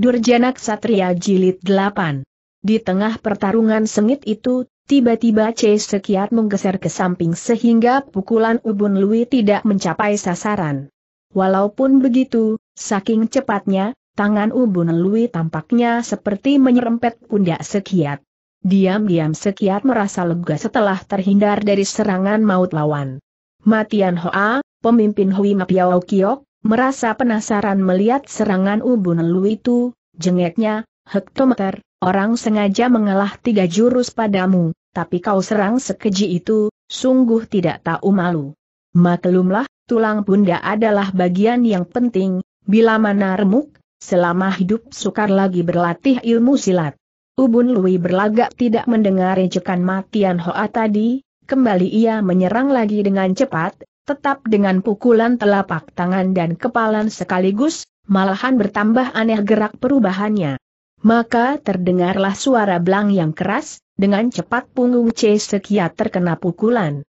Durjana Ksatria Jilid 8. Di tengah pertarungan sengit itu, tiba-tiba C. Sekiat menggeser ke samping sehingga pukulan Ubun Lui tidak mencapai sasaran. Walaupun begitu, saking cepatnya, tangan Ubun Lui tampaknya seperti menyerempet pundak Sekiat. Diam-diam Sekiat merasa lega setelah terhindar dari serangan maut lawan. Matian Hoa, pemimpin Hui Mapiao Kiok, Merasa penasaran melihat serangan ubun lu itu, jengeknya, hektometer, orang sengaja mengalah tiga jurus padamu, tapi kau serang sekeji itu, sungguh tidak tahu malu. Maklumlah, tulang bunda adalah bagian yang penting, bila mana remuk, selama hidup sukar lagi berlatih ilmu silat. Ubun Lui berlagak tidak mendengar ejekan matian Hoa tadi, kembali ia menyerang lagi dengan cepat, tetap dengan pukulan telapak tangan dan kepalan sekaligus, malahan bertambah aneh gerak perubahannya. Maka terdengarlah suara belang yang keras, dengan cepat punggung C Sekiat terkena pukulan.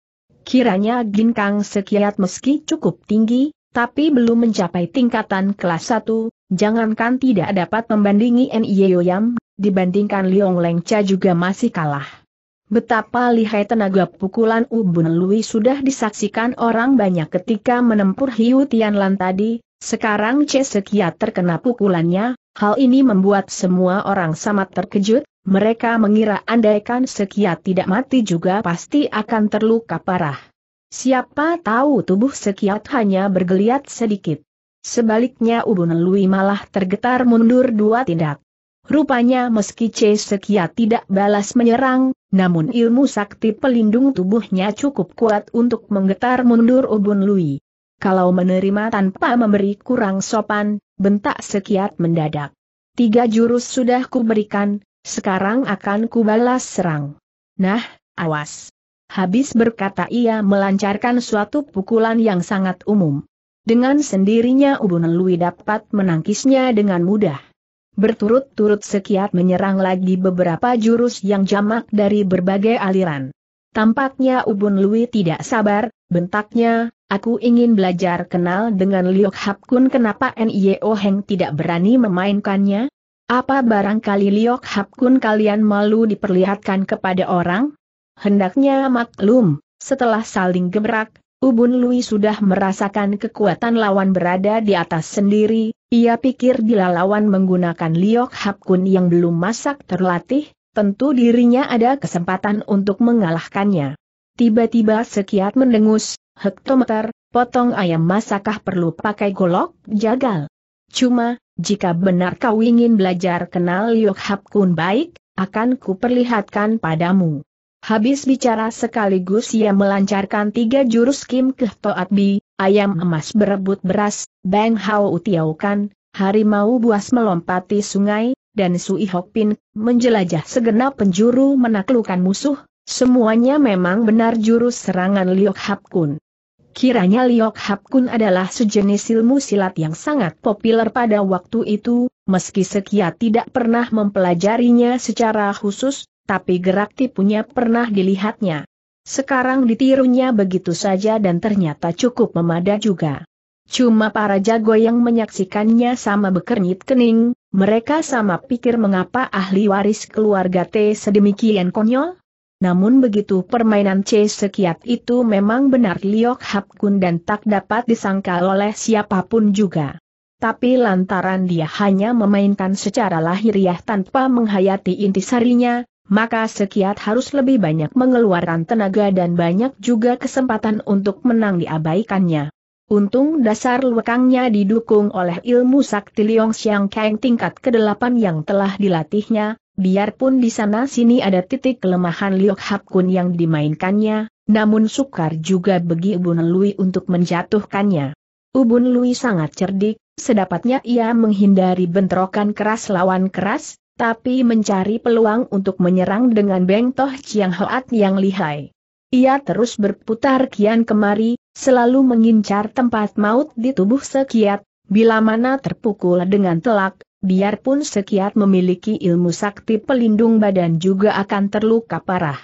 Kiranya Ginkang Sekiat meski cukup tinggi, tapi belum mencapai tingkatan kelas 1, jangankan tidak dapat membandingi N.I.E. Yoyam, dibandingkan Liong Lengca juga masih kalah. Betapa lihai tenaga pukulan Ubun Lui sudah disaksikan orang banyak ketika menempuh Hiu Tianlan tadi, sekarang Che Sekiat terkena pukulannya, hal ini membuat semua orang sama terkejut, mereka mengira andaikan Sekia tidak mati juga pasti akan terluka parah. Siapa tahu tubuh Sekiat hanya bergeliat sedikit. Sebaliknya Ubun Lui malah tergetar mundur dua tindak. Rupanya meski Sekia tidak balas menyerang, namun ilmu sakti pelindung tubuhnya cukup kuat untuk menggetar mundur ubun Lui. Kalau menerima tanpa memberi kurang sopan, bentak sekiat mendadak. Tiga jurus sudah kuberikan, sekarang akan kubalas serang. Nah, awas. Habis berkata ia melancarkan suatu pukulan yang sangat umum. Dengan sendirinya Ubun Lui dapat menangkisnya dengan mudah berturut-turut sekiat menyerang lagi beberapa jurus yang jamak dari berbagai aliran. Tampaknya Ubun Lui tidak sabar, bentaknya, aku ingin belajar kenal dengan Liok Hap Kun kenapa N.I.O. Heng tidak berani memainkannya? Apa barangkali Liok Hap Kun kalian malu diperlihatkan kepada orang? Hendaknya maklum, setelah saling gebrak, Ubun Lui sudah merasakan kekuatan lawan berada di atas sendiri, ia pikir bila lawan menggunakan Liok hapkun yang belum masak terlatih, tentu dirinya ada kesempatan untuk mengalahkannya. Tiba-tiba sekiat mendengus, hektometer, potong ayam masakah perlu pakai golok, jagal. Cuma, jika benar kau ingin belajar kenal Liok hapkun baik, akan kuperlihatkan padamu. Habis bicara sekaligus ia melancarkan tiga jurus Kim Kehtoat Bi, ayam emas berebut beras, Bang Hao utiaukan, harimau buas melompati sungai, dan Sui Hok Pin menjelajah segenap penjuru menaklukkan musuh, semuanya memang benar jurus serangan Liok Hap Kun. Kiranya Liok Hap Kun adalah sejenis ilmu silat yang sangat populer pada waktu itu, meski Sekia tidak pernah mempelajarinya secara khusus, tapi gerak tipunya pernah dilihatnya. Sekarang ditirunya begitu saja dan ternyata cukup memada juga. Cuma para jago yang menyaksikannya sama bekernyit kening, mereka sama pikir mengapa ahli waris keluarga T sedemikian konyol? Namun begitu permainan C sekiat itu memang benar Liok Hap Kun dan tak dapat disangka oleh siapapun juga. Tapi lantaran dia hanya memainkan secara lahiriah tanpa menghayati intisarinya, maka sekiat harus lebih banyak mengeluarkan tenaga dan banyak juga kesempatan untuk menang diabaikannya. Untung dasar lekangnya didukung oleh ilmu sakti Liong Xiang Kang tingkat ke-8 yang telah dilatihnya, biarpun di sana sini ada titik kelemahan Liok Hap Kun yang dimainkannya, namun sukar juga bagi Ubun Lui untuk menjatuhkannya. Ubun Lui sangat cerdik, sedapatnya ia menghindari bentrokan keras lawan keras, tapi mencari peluang untuk menyerang dengan Beng Toh Chiang Hoat yang lihai. Ia terus berputar kian kemari, selalu mengincar tempat maut di tubuh Sekiat, bila mana terpukul dengan telak, biarpun Sekiat memiliki ilmu sakti pelindung badan juga akan terluka parah.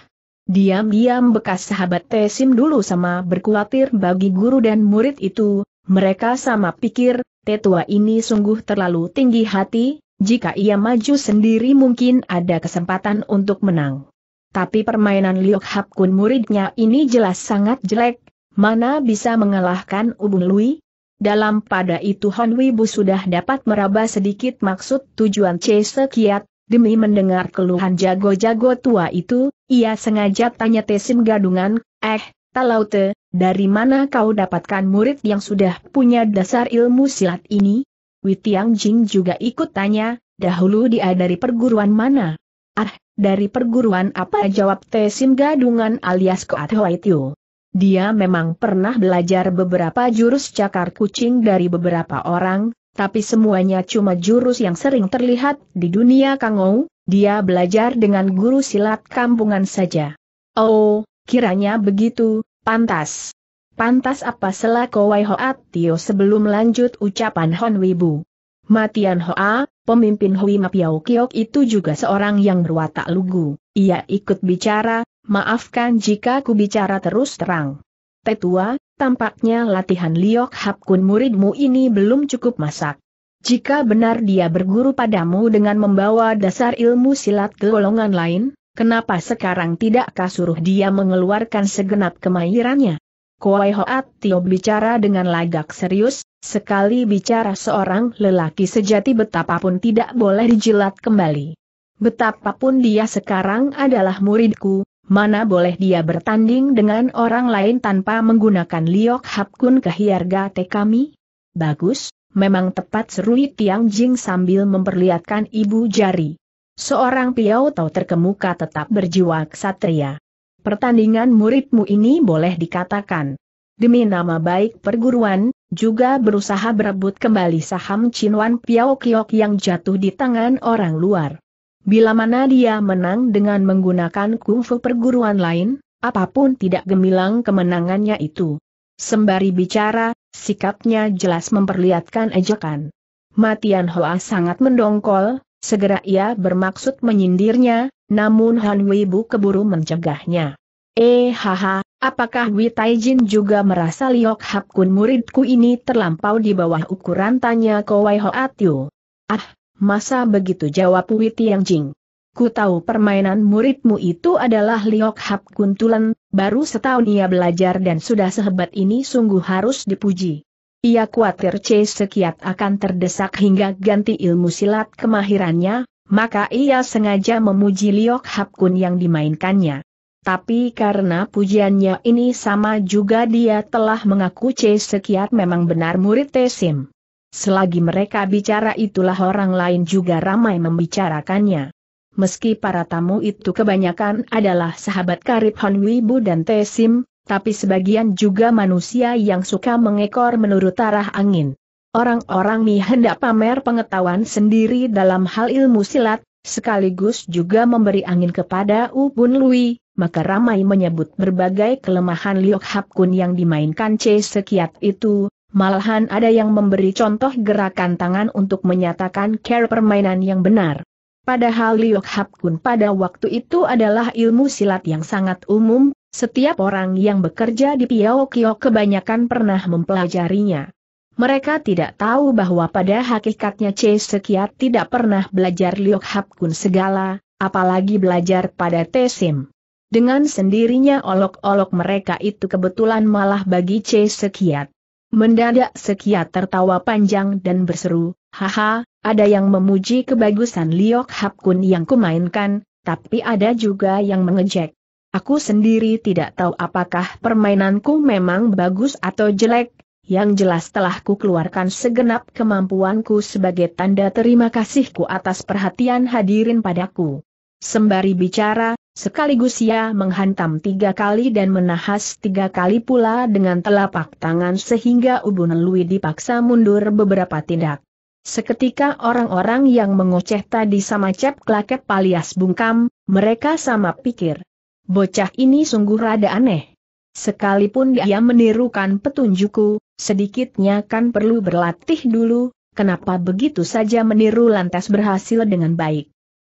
Diam-diam bekas sahabat Tesim dulu sama berkuatir bagi guru dan murid itu, mereka sama pikir, tetua ini sungguh terlalu tinggi hati, jika ia maju sendiri mungkin ada kesempatan untuk menang. Tapi permainan Liok Hap Kun muridnya ini jelas sangat jelek, mana bisa mengalahkan Ubun Lui? Dalam pada itu Hon Wibu sudah dapat meraba sedikit maksud tujuan Chase Kiat, demi mendengar keluhan jago-jago tua itu, ia sengaja tanya Tesim Gadungan, eh, Talaute, dari mana kau dapatkan murid yang sudah punya dasar ilmu silat ini? Witiang Jing juga ikut tanya, dahulu dia dari perguruan mana? Ah, dari perguruan apa jawab Tesim Gadungan alias Koat Hoi Dia memang pernah belajar beberapa jurus cakar kucing dari beberapa orang, tapi semuanya cuma jurus yang sering terlihat di dunia Kangou, dia belajar dengan guru silat kampungan saja. Oh, kiranya begitu, pantas. Pantas apa selaku kowai hoat tio sebelum lanjut ucapan Hon Wibu. Matian Hoa, pemimpin Hui Mapiao Kiok itu juga seorang yang berwatak lugu. Ia ikut bicara, maafkan jika ku bicara terus terang. Tetua, tampaknya latihan Liok Hap Kun muridmu ini belum cukup masak. Jika benar dia berguru padamu dengan membawa dasar ilmu silat ke golongan lain, kenapa sekarang tidak kasuruh dia mengeluarkan segenap kemahirannya? Kuai Hoat Tio bicara dengan lagak serius, sekali bicara seorang lelaki sejati betapapun tidak boleh dijilat kembali. Betapapun dia sekarang adalah muridku, mana boleh dia bertanding dengan orang lain tanpa menggunakan liok hapkun kehiarga te kami? Bagus, memang tepat seru Tiang Jing sambil memperlihatkan ibu jari. Seorang Piau Tau terkemuka tetap berjiwa ksatria. Pertandingan muridmu ini boleh dikatakan demi nama baik perguruan, juga berusaha berebut kembali saham Chinwan Piao Kiok yang jatuh di tangan orang luar. Bila mana dia menang dengan menggunakan kungfu perguruan lain, apapun tidak gemilang kemenangannya itu. Sembari bicara, sikapnya jelas memperlihatkan ejekan. Matian Hoa sangat mendongkol, segera ia bermaksud menyindirnya, namun Han Weibu keburu mencegahnya. Eh haha, apakah Wei Taijin juga merasa Liok Hap Kun muridku ini terlampau di bawah ukuran tanya Kowai Hoatyu? Ah, masa begitu jawab Wei Tianjing. Ku tahu permainan muridmu itu adalah Liok Hap Kun Tulen, baru setahun ia belajar dan sudah sehebat ini sungguh harus dipuji. Ia khawatir C Sekiat akan terdesak hingga ganti ilmu silat kemahirannya, maka ia sengaja memuji Liok Hap Kun yang dimainkannya. Tapi karena pujiannya ini sama juga dia telah mengaku C Sekiat memang benar murid Tesim. Selagi mereka bicara itulah orang lain juga ramai membicarakannya. Meski para tamu itu kebanyakan adalah sahabat karib Hon Wibu dan Tesim, tapi sebagian juga manusia yang suka mengekor menurut arah angin. Orang-orang Mi hendak pamer pengetahuan sendiri dalam hal ilmu silat, sekaligus juga memberi angin kepada Ubun Lui, maka ramai menyebut berbagai kelemahan Liok Hap Kun yang dimainkan C sekiat itu, malahan ada yang memberi contoh gerakan tangan untuk menyatakan care permainan yang benar. Padahal Liok Hap Kun pada waktu itu adalah ilmu silat yang sangat umum, setiap orang yang bekerja di Piao Kio kebanyakan pernah mempelajarinya. Mereka tidak tahu bahwa pada hakikatnya C. Sekiat tidak pernah belajar Liok Hap Kun segala, apalagi belajar pada Tesim. Dengan sendirinya olok-olok mereka itu kebetulan malah bagi C. Sekiat. Mendadak Sekiat tertawa panjang dan berseru, Haha, ada yang memuji kebagusan Liok Kun yang kumainkan, tapi ada juga yang mengejek. Aku sendiri tidak tahu apakah permainanku memang bagus atau jelek, yang jelas telah ku keluarkan segenap kemampuanku sebagai tanda terima kasihku atas perhatian hadirin padaku. Sembari bicara, sekaligus ia menghantam tiga kali dan menahas tiga kali pula dengan telapak tangan sehingga Ubun Lui dipaksa mundur beberapa tindak. Seketika orang-orang yang mengoceh tadi sama cep klakep alias bungkam, mereka sama pikir. Bocah ini sungguh rada aneh. Sekalipun dia menirukan petunjukku, sedikitnya kan perlu berlatih dulu, kenapa begitu saja meniru lantas berhasil dengan baik.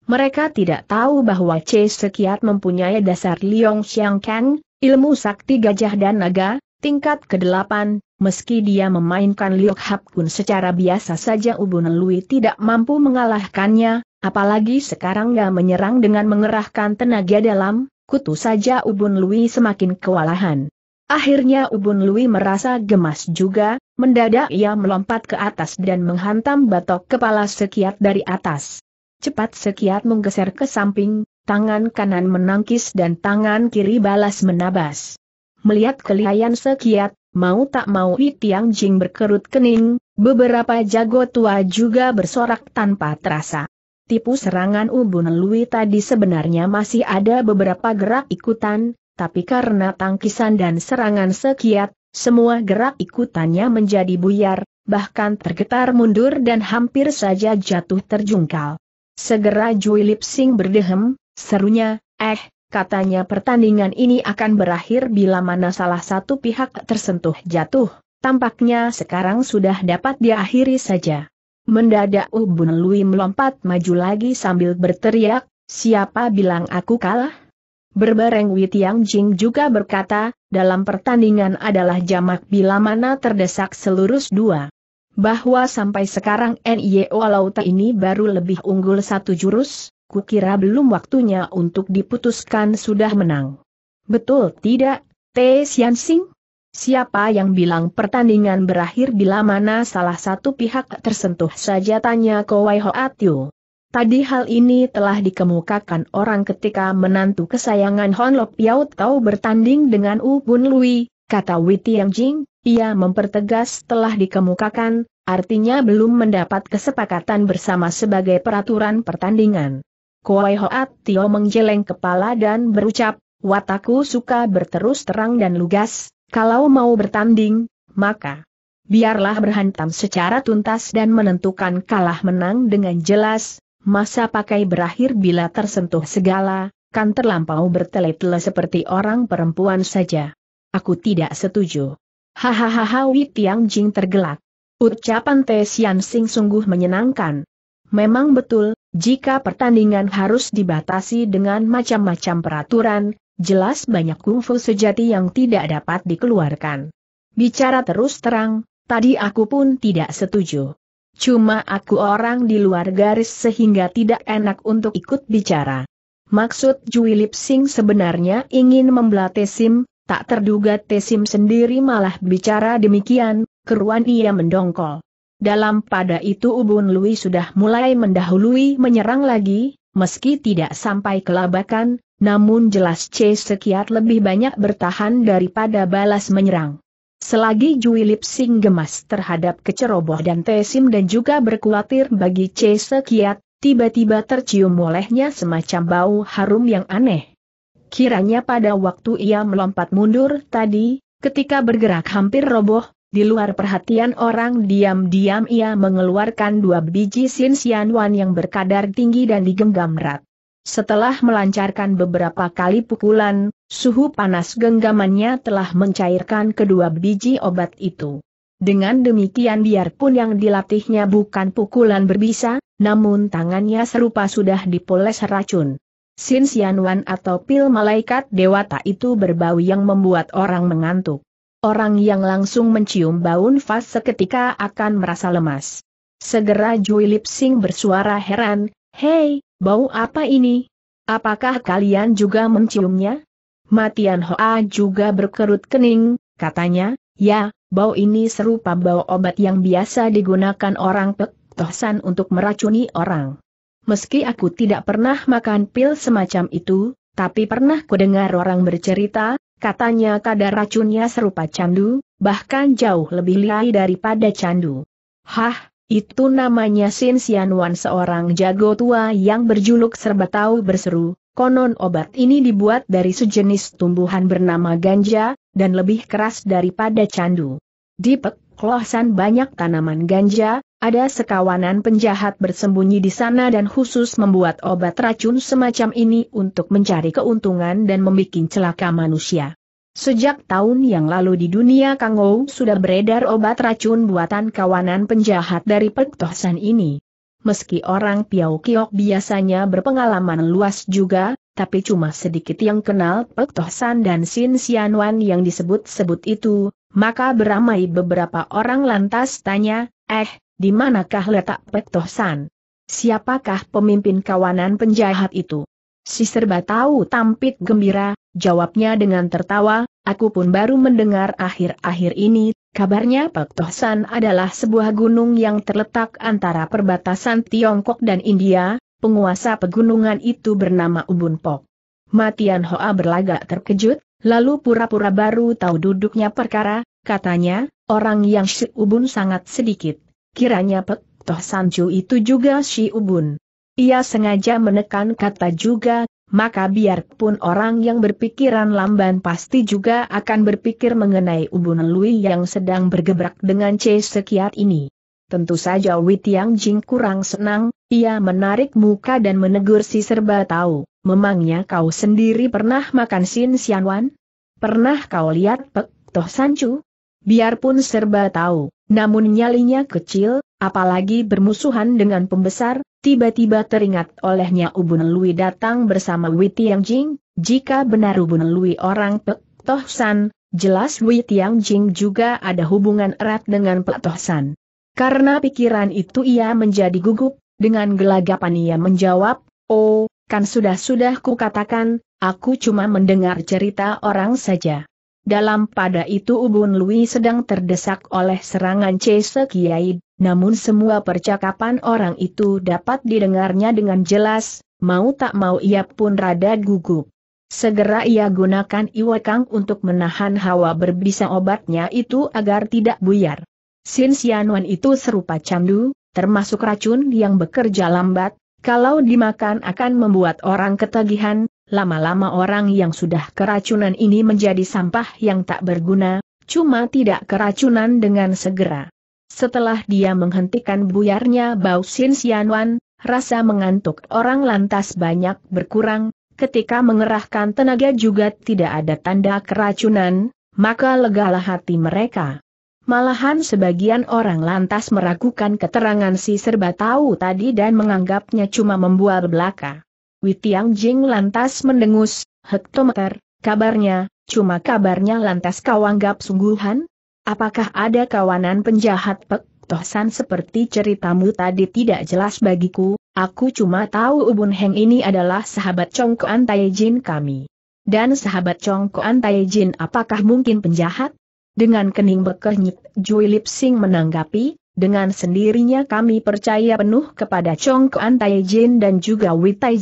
Mereka tidak tahu bahwa C. Sekiat mempunyai dasar Liong Xiang Kang, ilmu sakti gajah dan naga, tingkat ke-8, meski dia memainkan Liok Hap Kun secara biasa saja Ubun Lui tidak mampu mengalahkannya, apalagi sekarang dia menyerang dengan mengerahkan tenaga dalam, kutu saja Ubun Lui semakin kewalahan. Akhirnya Ubun Lui merasa gemas juga, mendadak ia melompat ke atas dan menghantam batok kepala sekiat dari atas. Cepat sekiat menggeser ke samping, tangan kanan menangkis dan tangan kiri balas menabas. Melihat kelihayan sekiat, mau tak mau Wi Tiang Jing berkerut kening, beberapa jago tua juga bersorak tanpa terasa. Tipu serangan Ubun Lui tadi sebenarnya masih ada beberapa gerak ikutan, tapi karena tangkisan dan serangan sekiat, semua gerak ikutannya menjadi buyar, bahkan tergetar mundur dan hampir saja jatuh terjungkal. Segera Jui Lipsing berdehem, serunya, eh, katanya pertandingan ini akan berakhir bila mana salah satu pihak tersentuh jatuh, tampaknya sekarang sudah dapat diakhiri saja. Mendadak Ubun Lui melompat maju lagi sambil berteriak, siapa bilang aku kalah? Berbareng Witiang Jing juga berkata, dalam pertandingan adalah jamak bila mana terdesak seluruh dua. Bahwa sampai sekarang NIO Lauta ini baru lebih unggul satu jurus, kukira belum waktunya untuk diputuskan sudah menang. Betul tidak, T. Sing? Siapa yang bilang pertandingan berakhir bila mana salah satu pihak tersentuh saja tanya Kowai Hoatiu. Tadi hal ini telah dikemukakan orang ketika menantu kesayangan Hon Lok Piao Tau bertanding dengan U Bun Lui, kata Wei Yang Jing, ia mempertegas telah dikemukakan, artinya belum mendapat kesepakatan bersama sebagai peraturan pertandingan. Kuai Hoat Tio menggeleng kepala dan berucap, wataku suka berterus terang dan lugas, kalau mau bertanding, maka biarlah berhantam secara tuntas dan menentukan kalah menang dengan jelas, masa pakai berakhir bila tersentuh segala, kan terlampau bertele-tele seperti orang perempuan saja. Aku tidak setuju. Hahaha Wei Tiang Jing tergelak. Ucapan Te Sian Sing sungguh menyenangkan. Memang betul, jika pertandingan harus dibatasi dengan macam-macam peraturan, jelas banyak kungfu sejati yang tidak dapat dikeluarkan. Bicara terus terang, tadi aku pun tidak setuju. Cuma aku orang di luar garis sehingga tidak enak untuk ikut bicara. Maksud Jui Lipsing sebenarnya ingin membela Tesim, tak terduga Tesim sendiri malah bicara demikian, keruan ia mendongkol. Dalam pada itu Ubun Lui sudah mulai mendahului menyerang lagi, meski tidak sampai kelabakan, namun jelas C sekiat lebih banyak bertahan daripada balas menyerang. Selagi Jui Lip Sing gemas terhadap keceroboh dan Tesim dan juga berkhawatir bagi C Sekiat, tiba-tiba tercium olehnya semacam bau harum yang aneh. Kiranya pada waktu ia melompat mundur tadi, ketika bergerak hampir roboh, di luar perhatian orang diam-diam ia mengeluarkan dua biji sin wan yang berkadar tinggi dan digenggam erat. Setelah melancarkan beberapa kali pukulan, suhu panas genggamannya telah mencairkan kedua biji obat itu. Dengan demikian biarpun yang dilatihnya bukan pukulan berbisa, namun tangannya serupa sudah dipoles racun. Sin Xianwan atau pil malaikat dewata itu berbau yang membuat orang mengantuk. Orang yang langsung mencium bau nafas seketika akan merasa lemas. Segera Jui Lipsing bersuara heran, Hei, Bau apa ini? Apakah kalian juga menciumnya? Matian Hoa juga berkerut kening, katanya, ya, bau ini serupa bau obat yang biasa digunakan orang Pek Tohsan untuk meracuni orang. Meski aku tidak pernah makan pil semacam itu, tapi pernah kudengar orang bercerita, katanya kadar racunnya serupa candu, bahkan jauh lebih liai daripada candu. Hah, itu namanya Sin Xianwan seorang jago tua yang berjuluk serba tahu berseru, konon obat ini dibuat dari sejenis tumbuhan bernama ganja, dan lebih keras daripada candu. Di Pek banyak tanaman ganja, ada sekawanan penjahat bersembunyi di sana dan khusus membuat obat racun semacam ini untuk mencari keuntungan dan membuat celaka manusia. Sejak tahun yang lalu di dunia Kangou sudah beredar obat racun buatan kawanan penjahat dari pektosan ini. Meski orang Piau Kiok biasanya berpengalaman luas juga, tapi cuma sedikit yang kenal pektosan dan Sin Xianwan yang disebut-sebut itu, maka beramai beberapa orang lantas tanya, eh, di manakah letak pektosan? Siapakah pemimpin kawanan penjahat itu? Si serba tahu tampit gembira, jawabnya dengan tertawa, aku pun baru mendengar akhir-akhir ini, kabarnya Pak Tohsan adalah sebuah gunung yang terletak antara perbatasan Tiongkok dan India, penguasa pegunungan itu bernama Ubun Pok. Matian Hoa berlagak terkejut, lalu pura-pura baru tahu duduknya perkara, katanya, orang yang si Ubun sangat sedikit, kiranya Pak Toh Chu itu juga si Ubun. Ia sengaja menekan kata juga, maka biarpun orang yang berpikiran lamban pasti juga akan berpikir mengenai Ubun Lui yang sedang bergebrak dengan C sekiat ini. Tentu saja Witiang Jing kurang senang, ia menarik muka dan menegur si serba tahu, memangnya kau sendiri pernah makan Sin Wan? Pernah kau lihat Pek Toh Sancu? Biarpun serba tahu, namun nyalinya kecil, apalagi bermusuhan dengan pembesar, tiba-tiba teringat olehnya Ubun Lui datang bersama Wei jing. jika benar Ubun Lui orang Pek Toh San, jelas Wei jing juga ada hubungan erat dengan Pek Toh San. Karena pikiran itu ia menjadi gugup, dengan gelagapan ia menjawab, Oh, kan sudah-sudah kukatakan, aku cuma mendengar cerita orang saja. Dalam pada itu Ubun Lui sedang terdesak oleh serangan Chase Kiai, namun semua percakapan orang itu dapat didengarnya dengan jelas, mau tak mau ia pun rada gugup. Segera ia gunakan iwakang untuk menahan hawa berbisa obatnya itu agar tidak buyar. Sin Sianuan itu serupa candu, termasuk racun yang bekerja lambat, kalau dimakan akan membuat orang ketagihan, Lama-lama orang yang sudah keracunan ini menjadi sampah yang tak berguna, cuma tidak keracunan dengan segera. Setelah dia menghentikan buyarnya bau Sin Xianwan, rasa mengantuk orang lantas banyak berkurang, ketika mengerahkan tenaga juga tidak ada tanda keracunan, maka legalah hati mereka. Malahan sebagian orang lantas meragukan keterangan si serba tahu tadi dan menganggapnya cuma membual belaka. Witiang Jing lantas mendengus, hektometer, kabarnya, cuma kabarnya lantas kau anggap sungguhan? Apakah ada kawanan penjahat Pek Tohsan seperti ceritamu tadi tidak jelas bagiku, aku cuma tahu Ubun Heng ini adalah sahabat Congkoan Taijin kami. Dan sahabat Congkoan Taijin apakah mungkin penjahat? Dengan kening bekehnyit, Jui Lip Sing menanggapi, dengan sendirinya kami percaya penuh kepada Chong Kuan Tai dan juga Wei Tai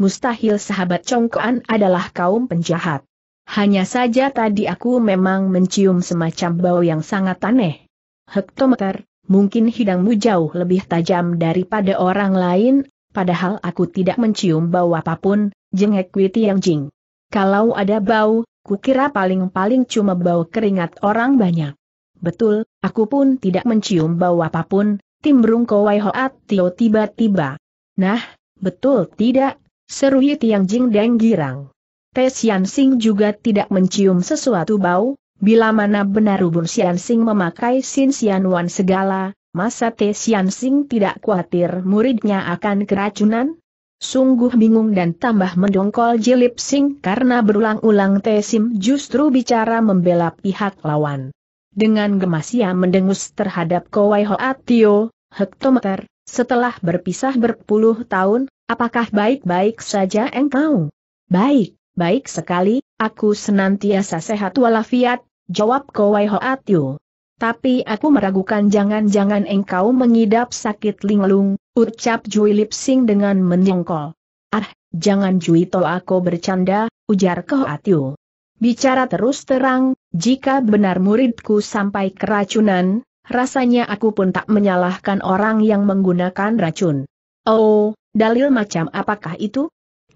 mustahil sahabat Chong Kuan adalah kaum penjahat. Hanya saja tadi aku memang mencium semacam bau yang sangat aneh. Hektometer, mungkin hidangmu jauh lebih tajam daripada orang lain, padahal aku tidak mencium bau apapun, jengek Wei Tiang Jing. Kalau ada bau, kukira paling-paling cuma bau keringat orang banyak. Betul, Aku pun tidak mencium bau apapun, timbrung Kowai Hoat Tio tiba-tiba. Nah, betul tidak? Seru Tiang Jing Deng girang. Tesian Sing juga tidak mencium sesuatu bau, bila mana benar Ubun Sian Sing memakai Sin Sian Wan segala, masa Tesian Sing tidak khawatir muridnya akan keracunan? Sungguh bingung dan tambah mendongkol Jilip Sing karena berulang-ulang Tesim justru bicara membela pihak lawan. Dengan gemas ia mendengus terhadap Kowai Hoa Tio, hektometer, setelah berpisah berpuluh tahun, apakah baik-baik saja engkau? Baik, baik sekali, aku senantiasa sehat walafiat, jawab Kowai Hoa Tio. Tapi aku meragukan jangan-jangan engkau mengidap sakit linglung, ucap Jui Lipsing dengan menyongkol. Ah, jangan Jui to aku bercanda, ujar Tio. Bicara terus terang, jika benar muridku sampai keracunan, rasanya aku pun tak menyalahkan orang yang menggunakan racun. Oh, dalil macam apakah itu?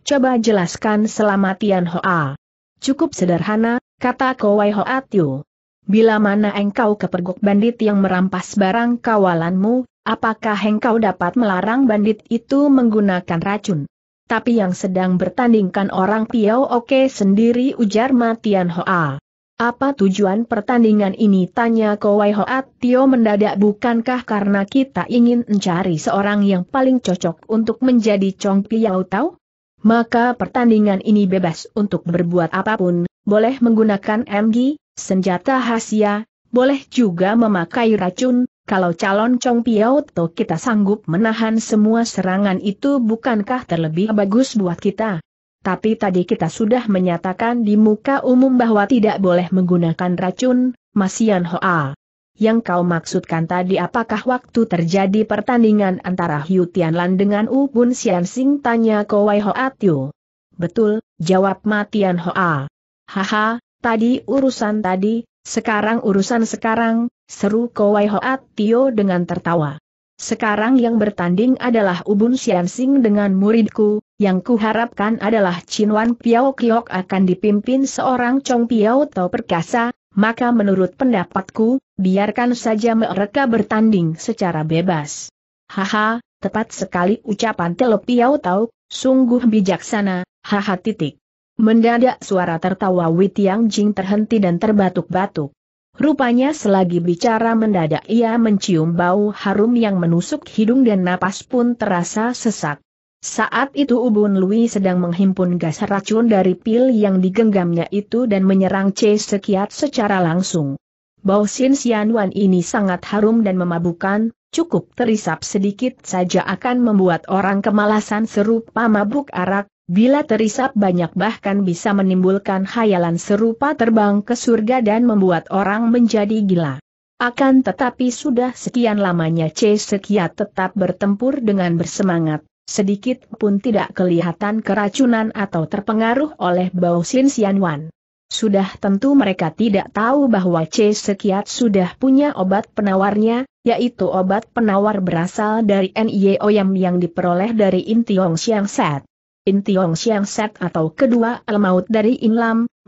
Coba jelaskan selama Tian Hoa. Cukup sederhana, kata Kowai Hoa Tiu. Bila mana engkau kepergok bandit yang merampas barang kawalanmu, apakah engkau dapat melarang bandit itu menggunakan racun? tapi yang sedang bertandingkan orang Piao Oke sendiri ujar Matian Hoa. Apa tujuan pertandingan ini? Tanya Kowai Hoat Tio mendadak bukankah karena kita ingin mencari seorang yang paling cocok untuk menjadi Chong Piao Tau? Maka pertandingan ini bebas untuk berbuat apapun, boleh menggunakan MG, senjata rahasia, boleh juga memakai racun, kalau calon Chong Piao To kita sanggup menahan semua serangan itu bukankah terlebih bagus buat kita? Tapi tadi kita sudah menyatakan di muka umum bahwa tidak boleh menggunakan racun, Masian Hoa. Yang kau maksudkan tadi apakah waktu terjadi pertandingan antara Hiu Tianlan dengan U Bun Xian Sing tanya Kowai Hoa Tiu. Betul, jawab Matian Hoa. Haha, tadi urusan tadi, sekarang urusan sekarang, seru Kowai Hoat Tio dengan tertawa. Sekarang yang bertanding adalah Ubun Siansing dengan muridku, yang kuharapkan adalah Chinwan Piao Kiok akan dipimpin seorang Chong Piao atau perkasa, maka menurut pendapatku, biarkan saja mereka bertanding secara bebas. Haha, tepat sekali ucapan Telo Piao Tau, sungguh bijaksana, haha titik. Mendadak suara tertawa Witiang Jing terhenti dan terbatuk-batuk. Rupanya selagi bicara mendadak ia mencium bau harum yang menusuk hidung dan napas pun terasa sesak. Saat itu Ubun Lui sedang menghimpun gas racun dari pil yang digenggamnya itu dan menyerang C Sekiat secara langsung. Bau Sin Xianwan ini sangat harum dan memabukan, cukup terisap sedikit saja akan membuat orang kemalasan serupa mabuk arak, Bila terisap banyak bahkan bisa menimbulkan khayalan serupa terbang ke surga dan membuat orang menjadi gila. Akan tetapi sudah sekian lamanya C. Sekia tetap bertempur dengan bersemangat, sedikit pun tidak kelihatan keracunan atau terpengaruh oleh bau Xin Sian Wan. Sudah tentu mereka tidak tahu bahwa C. Sekiat sudah punya obat penawarnya, yaitu obat penawar berasal dari NIO yang diperoleh dari Intiong Siang Set. In Tiong Xiang Set atau kedua El dari In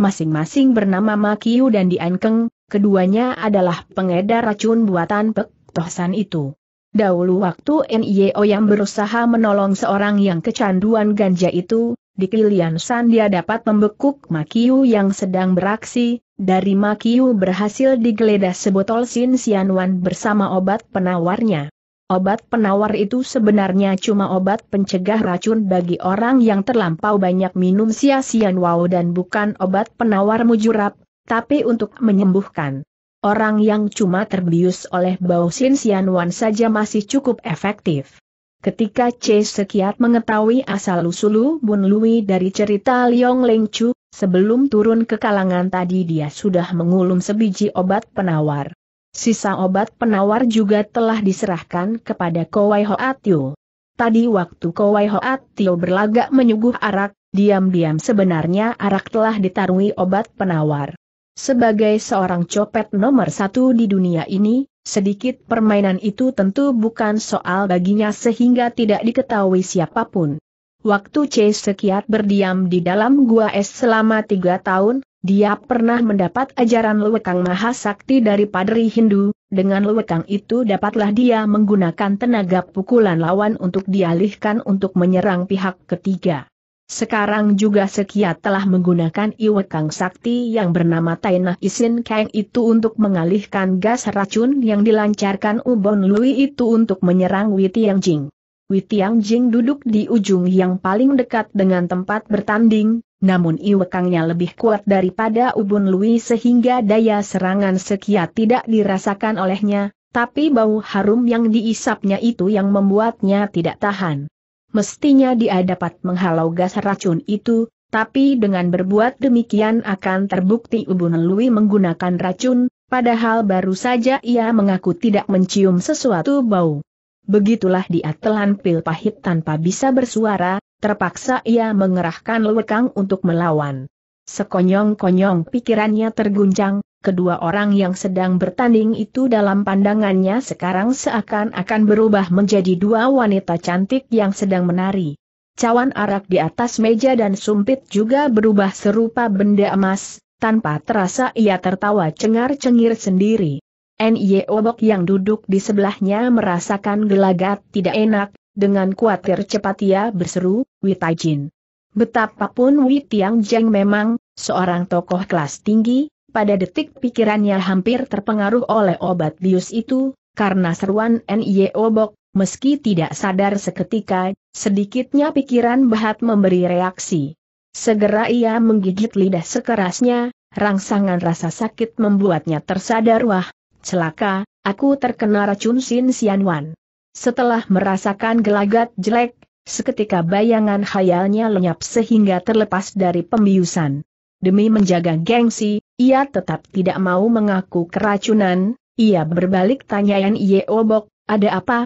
masing-masing bernama Makiu dan Dian Keng, keduanya adalah pengedar racun buatan Pek Tohsan itu. Dahulu waktu NIO yang berusaha menolong seorang yang kecanduan ganja itu, di Kilian San dia dapat membekuk Makiu yang sedang beraksi, dari Makiu berhasil digeledah sebotol Sin Wan bersama obat penawarnya. Obat penawar itu sebenarnya cuma obat pencegah racun bagi orang yang terlampau banyak minum sia-sian wow dan bukan obat penawar mujurab, tapi untuk menyembuhkan. Orang yang cuma terbius oleh bau sin sian wan saja masih cukup efektif. Ketika C. Sekiat mengetahui asal-usul Bun Lui dari cerita Liong Leng Chu, sebelum turun ke kalangan tadi dia sudah mengulum sebiji obat penawar. Sisa obat penawar juga telah diserahkan kepada Kowai Hoatio. Tadi waktu Kowai Hoatio berlagak menyuguh arak, diam-diam sebenarnya arak telah ditarui obat penawar. Sebagai seorang copet nomor satu di dunia ini, sedikit permainan itu tentu bukan soal baginya sehingga tidak diketahui siapapun. Waktu Chase Sekiat berdiam di dalam gua es selama tiga tahun, dia pernah mendapat ajaran lewekang sakti dari padri Hindu, dengan lewekang itu dapatlah dia menggunakan tenaga pukulan lawan untuk dialihkan untuk menyerang pihak ketiga. Sekarang juga Sekia telah menggunakan iwekang sakti yang bernama Tainah Isin Kang itu untuk mengalihkan gas racun yang dilancarkan Ubon Lui itu untuk menyerang Yang Jing. Wei Jing duduk di ujung yang paling dekat dengan tempat bertanding, namun iwekangnya lebih kuat daripada ubun Lui sehingga daya serangan sekia tidak dirasakan olehnya, tapi bau harum yang diisapnya itu yang membuatnya tidak tahan. Mestinya dia dapat menghalau gas racun itu, tapi dengan berbuat demikian akan terbukti Ubun Lui menggunakan racun, padahal baru saja ia mengaku tidak mencium sesuatu bau. Begitulah dia telan pil pahit tanpa bisa bersuara, terpaksa ia mengerahkan lekang untuk melawan. Sekonyong-konyong pikirannya terguncang, kedua orang yang sedang bertanding itu dalam pandangannya sekarang seakan-akan berubah menjadi dua wanita cantik yang sedang menari. Cawan arak di atas meja dan sumpit juga berubah serupa benda emas, tanpa terasa ia tertawa cengar-cengir sendiri. N.Y. Obok yang duduk di sebelahnya merasakan gelagat tidak enak, dengan kuatir cepat ia berseru, Witajin. Betapapun Wei Tiang Jeng memang, seorang tokoh kelas tinggi, pada detik pikirannya hampir terpengaruh oleh obat bius itu, karena seruan N.Y. Obok, meski tidak sadar seketika, sedikitnya pikiran Bahat memberi reaksi. Segera ia menggigit lidah sekerasnya, rangsangan rasa sakit membuatnya tersadar wah, Celaka, aku terkena racun Sin Sian Wan. Setelah merasakan gelagat jelek, seketika bayangan khayalnya lenyap sehingga terlepas dari pembiusan. Demi menjaga gengsi, ia tetap tidak mau mengaku keracunan, ia berbalik tanya Nye Obok, ada apa?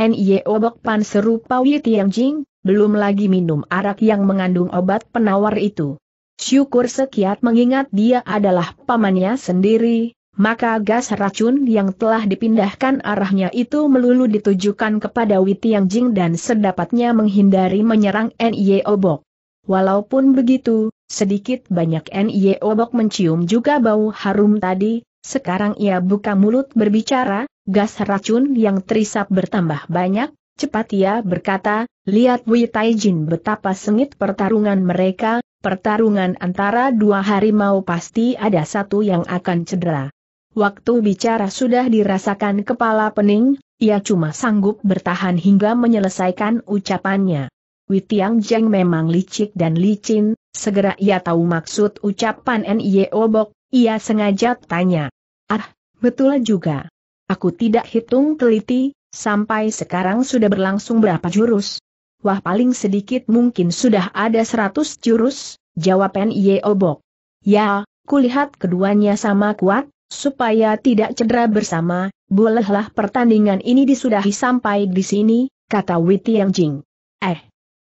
Nye Obok pan serupa Wei Tianjing, belum lagi minum arak yang mengandung obat penawar itu. Syukur sekiat mengingat dia adalah pamannya sendiri, maka gas racun yang telah dipindahkan arahnya itu melulu ditujukan kepada Yang Jing dan sedapatnya menghindari menyerang NIE Obok. Walaupun begitu, sedikit banyak NIE Obok mencium juga bau harum tadi, sekarang ia buka mulut berbicara, gas racun yang terisap bertambah banyak, cepat ia berkata, lihat Wei Taijin betapa sengit pertarungan mereka, pertarungan antara dua harimau pasti ada satu yang akan cedera. Waktu bicara sudah dirasakan kepala pening, ia cuma sanggup bertahan hingga menyelesaikan ucapannya. Witiang Jeng memang licik dan licin, segera ia tahu maksud ucapan N.I.E. Obok, ia sengaja tanya. Ah, betul juga. Aku tidak hitung teliti, sampai sekarang sudah berlangsung berapa jurus. Wah paling sedikit mungkin sudah ada seratus jurus, jawab N.I.E. Obok. Ya, kulihat keduanya sama kuat, Supaya tidak cedera bersama, bolehlah pertandingan ini disudahi sampai di sini, kata Witi Yang Jing. Eh,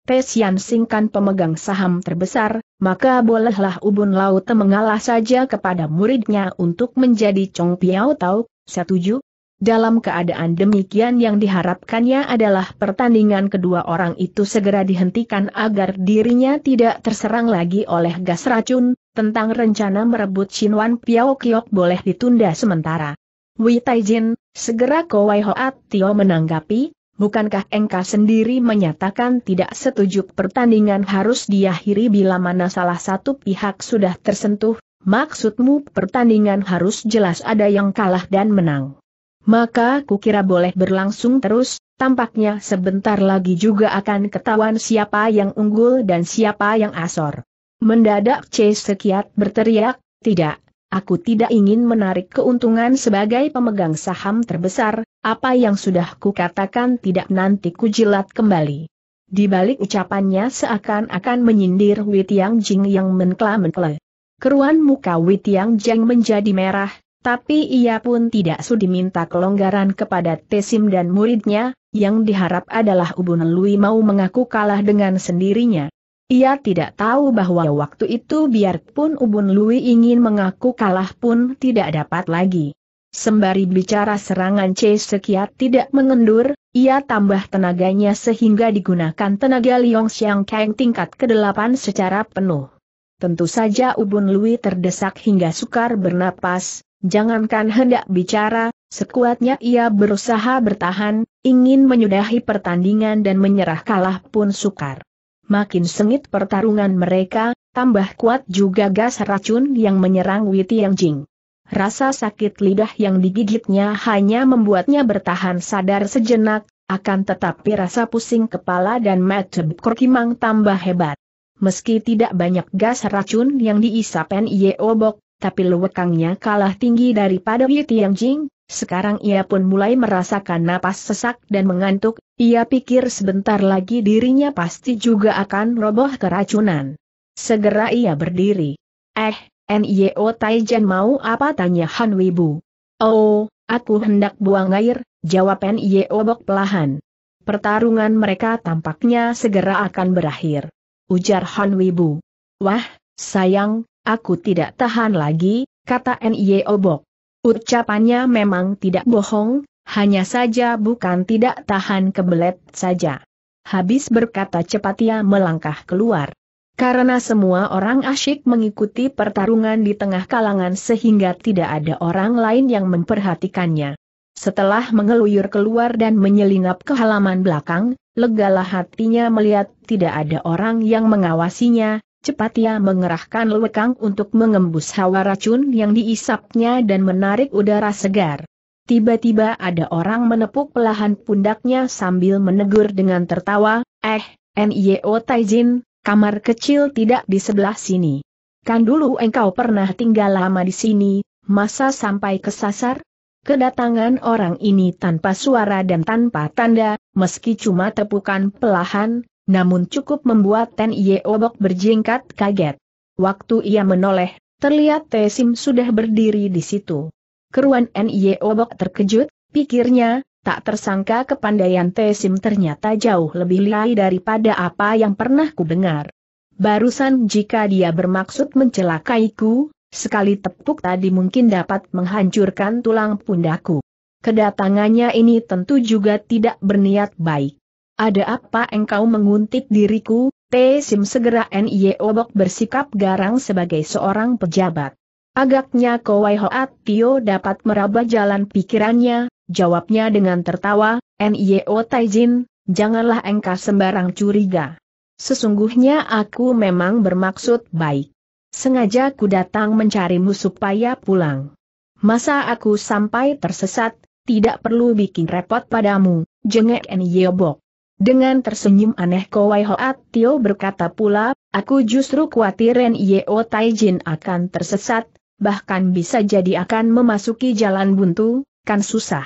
Tesian Singkan pemegang saham terbesar, maka bolehlah Ubun Laut mengalah saja kepada muridnya untuk menjadi Chong Piao Tau, setuju? Dalam keadaan demikian yang diharapkannya adalah pertandingan kedua orang itu segera dihentikan agar dirinya tidak terserang lagi oleh gas racun, tentang rencana merebut Wan Piao Kiok boleh ditunda sementara. Wei Taijin, segera Kowai Hoat Tio menanggapi, bukankah engkau sendiri menyatakan tidak setuju pertandingan harus diakhiri bila mana salah satu pihak sudah tersentuh, maksudmu pertandingan harus jelas ada yang kalah dan menang maka kukira boleh berlangsung terus, tampaknya sebentar lagi juga akan ketahuan siapa yang unggul dan siapa yang asor. Mendadak C. Sekiat berteriak, tidak, aku tidak ingin menarik keuntungan sebagai pemegang saham terbesar, apa yang sudah kukatakan tidak nanti kujilat kembali. Di balik ucapannya seakan-akan menyindir Tiang Jing yang menkla-menkle. Keruan muka Tiang Jing menjadi merah, tapi ia pun tidak sudi minta kelonggaran kepada Tesim dan muridnya, yang diharap adalah Ubun Lui mau mengaku kalah dengan sendirinya. Ia tidak tahu bahwa waktu itu biarpun Ubun Lui ingin mengaku kalah pun tidak dapat lagi. Sembari bicara serangan C Sekiat tidak mengendur, ia tambah tenaganya sehingga digunakan tenaga Liong Xiang Kang tingkat ke-8 secara penuh. Tentu saja Ubun Lui terdesak hingga sukar bernapas, Jangankan hendak bicara, sekuatnya ia berusaha bertahan, ingin menyudahi pertandingan dan menyerah kalah pun sukar. Makin sengit pertarungan mereka, tambah kuat juga gas racun yang menyerang Yang Jing. Rasa sakit lidah yang digigitnya hanya membuatnya bertahan sadar sejenak, akan tetapi rasa pusing kepala dan mateb korkimang tambah hebat. Meski tidak banyak gas racun yang diisapen Yeobok. Bok, tapi lewekangnya kalah tinggi daripada Yi Tianjing, sekarang ia pun mulai merasakan napas sesak dan mengantuk, ia pikir sebentar lagi dirinya pasti juga akan roboh keracunan. Segera ia berdiri. Eh, Nyo Taijen mau apa tanya Han Wibu. Oh, aku hendak buang air, jawab Nyo Bok pelahan. Pertarungan mereka tampaknya segera akan berakhir. Ujar Han Wibu. Wah, sayang, Aku tidak tahan lagi, kata Nye Obok. Ucapannya memang tidak bohong, hanya saja bukan tidak tahan kebelet saja. Habis berkata cepat ia melangkah keluar. Karena semua orang asyik mengikuti pertarungan di tengah kalangan sehingga tidak ada orang lain yang memperhatikannya. Setelah mengeluyur keluar dan menyelinap ke halaman belakang, legalah hatinya melihat tidak ada orang yang mengawasinya, Cepat ia mengerahkan lewekang untuk mengembus hawa racun yang diisapnya dan menarik udara segar. Tiba-tiba ada orang menepuk pelahan pundaknya sambil menegur dengan tertawa, Eh, N.I.O. Taijin, kamar kecil tidak di sebelah sini. Kan dulu engkau pernah tinggal lama di sini, masa sampai kesasar? Kedatangan orang ini tanpa suara dan tanpa tanda, meski cuma tepukan pelahan, namun cukup membuat Ten Ye Obok berjingkat kaget. Waktu ia menoleh, terlihat Tesim sudah berdiri di situ. Keruan Ten Ye Obok terkejut, pikirnya, tak tersangka kepandaian Tesim ternyata jauh lebih lihai daripada apa yang pernah kudengar. Barusan jika dia bermaksud mencelakaiku, sekali tepuk tadi mungkin dapat menghancurkan tulang pundaku. Kedatangannya ini tentu juga tidak berniat baik. Ada apa engkau menguntit diriku? Sim segera N.I.E. Obok bersikap garang sebagai seorang pejabat. Agaknya Kowai Hoat Tio dapat meraba jalan pikirannya, jawabnya dengan tertawa, N.I.O. Taijin, janganlah engkau sembarang curiga. Sesungguhnya aku memang bermaksud baik. Sengaja ku datang mencarimu supaya pulang. Masa aku sampai tersesat, tidak perlu bikin repot padamu, jengek N.I.O. Obok. Dengan tersenyum aneh Kowai Hoat Tio berkata pula, aku justru khawatir Ren Yeo Taijin akan tersesat, bahkan bisa jadi akan memasuki jalan buntu, kan susah.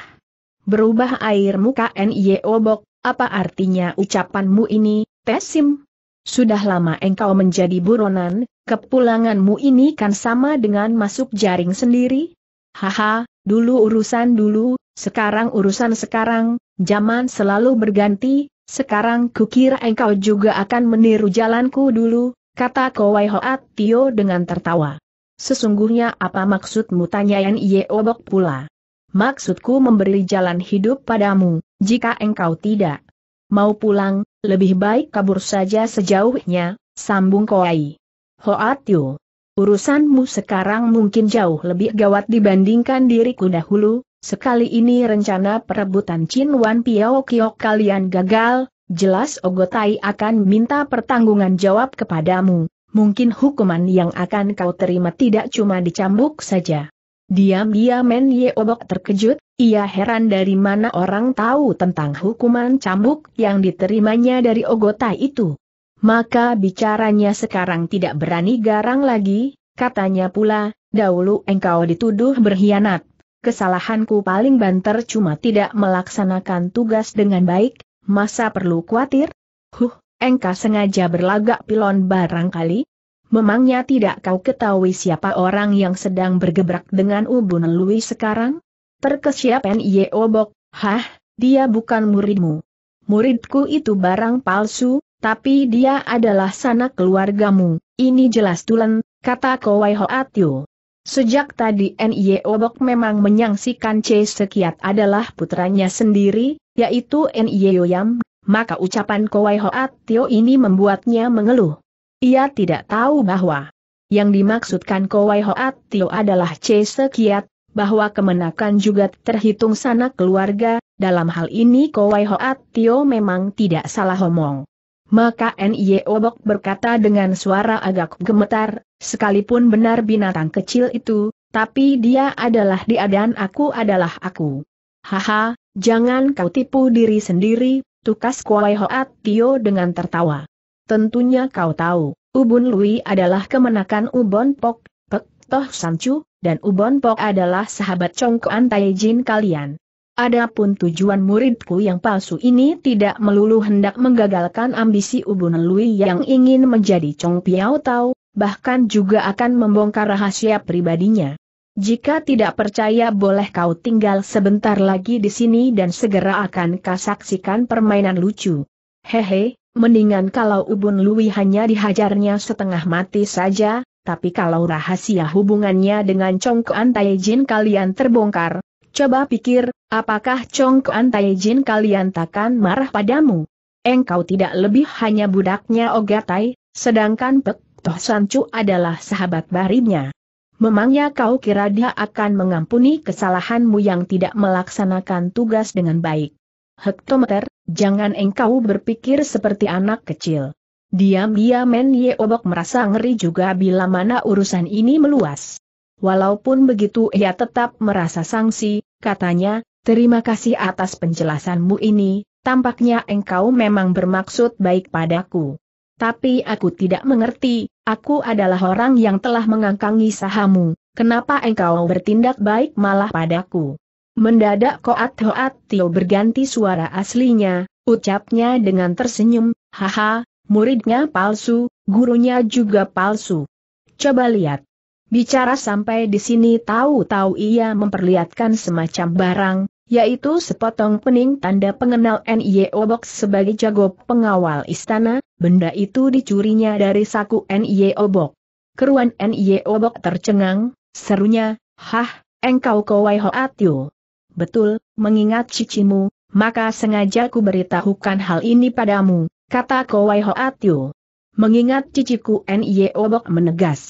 Berubah air muka Nio Bok, apa artinya ucapanmu ini, Tesim? Sudah lama engkau menjadi buronan, kepulanganmu ini kan sama dengan masuk jaring sendiri? Haha, dulu urusan dulu, sekarang urusan sekarang, zaman selalu berganti, sekarang kukira engkau juga akan meniru jalanku dulu, kata Kowai Hoat Tio dengan tertawa. Sesungguhnya apa maksudmu tanya Yan Ye Obok pula? Maksudku memberi jalan hidup padamu, jika engkau tidak mau pulang, lebih baik kabur saja sejauhnya, sambung Kowai. Hoat Tio, urusanmu sekarang mungkin jauh lebih gawat dibandingkan diriku dahulu, Sekali ini rencana perebutan Chin Wan Piao Kio kalian gagal, jelas Ogotai akan minta pertanggungan jawab kepadamu. Mungkin hukuman yang akan kau terima tidak cuma dicambuk saja. Diam-diam iya, Men Ye Obok terkejut, ia heran dari mana orang tahu tentang hukuman cambuk yang diterimanya dari Ogotai itu. Maka bicaranya sekarang tidak berani garang lagi, katanya pula, dahulu engkau dituduh berkhianat kesalahanku paling banter cuma tidak melaksanakan tugas dengan baik, masa perlu khawatir? Huh, engkau sengaja berlagak pilon barangkali? Memangnya tidak kau ketahui siapa orang yang sedang bergebrak dengan Ubun Lui sekarang? Terkesiap ye Obok, hah, dia bukan muridmu. Muridku itu barang palsu, tapi dia adalah sanak keluargamu, ini jelas tulen, kata Kowai Hoatyo. Sejak tadi N.I. Obok memang menyangsikan C. Sekiat adalah putranya sendiri, yaitu N.I. Yoyam, maka ucapan Kowai Hoat Tio ini membuatnya mengeluh. Ia tidak tahu bahwa yang dimaksudkan Kowai Hoat Tio adalah C. Sekiat, bahwa kemenakan juga terhitung sana keluarga, dalam hal ini Kowai Hoat Tio memang tidak salah omong. Maka N.I. Obok berkata dengan suara agak gemetar, Sekalipun benar binatang kecil itu, tapi dia adalah dia dan aku adalah aku. Haha, jangan kau tipu diri sendiri, tukas Kuai Hoat Tio dengan tertawa. Tentunya kau tahu, Ubun Lui adalah kemenakan Ubon Pok, Pek Toh Sancu, dan Ubon Pok adalah sahabat Congkoan Taijin kalian. Adapun tujuan muridku yang palsu ini tidak melulu hendak menggagalkan ambisi Ubun Lui yang ingin menjadi Chong Piao Tau, bahkan juga akan membongkar rahasia pribadinya. Jika tidak percaya boleh kau tinggal sebentar lagi di sini dan segera akan kasaksikan permainan lucu. Hehe, mendingan kalau Ubun Lui hanya dihajarnya setengah mati saja, tapi kalau rahasia hubungannya dengan Chong Kuan Taijin kalian terbongkar, coba pikir, apakah Chong Kuan Taijin kalian takkan marah padamu? Engkau tidak lebih hanya budaknya Ogatai, sedangkan Pek Toh Sancu adalah sahabat barimnya. Memangnya kau kira dia akan mengampuni kesalahanmu yang tidak melaksanakan tugas dengan baik? Hektometer, jangan engkau berpikir seperti anak kecil. Diam-diam Men Yeobok merasa ngeri juga bila mana urusan ini meluas. Walaupun begitu ia tetap merasa sangsi, katanya, terima kasih atas penjelasanmu ini, tampaknya engkau memang bermaksud baik padaku. Tapi aku tidak mengerti, aku adalah orang yang telah mengangkangi sahamu, kenapa engkau bertindak baik malah padaku? Mendadak Koat Hoat Tio berganti suara aslinya, ucapnya dengan tersenyum, haha, muridnya palsu, gurunya juga palsu. Coba lihat. Bicara sampai di sini tahu-tahu ia memperlihatkan semacam barang, yaitu sepotong pening tanda pengenal NIO Box sebagai jago pengawal istana, benda itu dicurinya dari saku NIO Box. Keruan NIO Box tercengang, serunya, Hah, engkau kowai hoatyo. Betul, mengingat cicimu, maka sengaja ku beritahukan hal ini padamu, kata kowai hoatyo. Mengingat ciciku NIO Box menegas.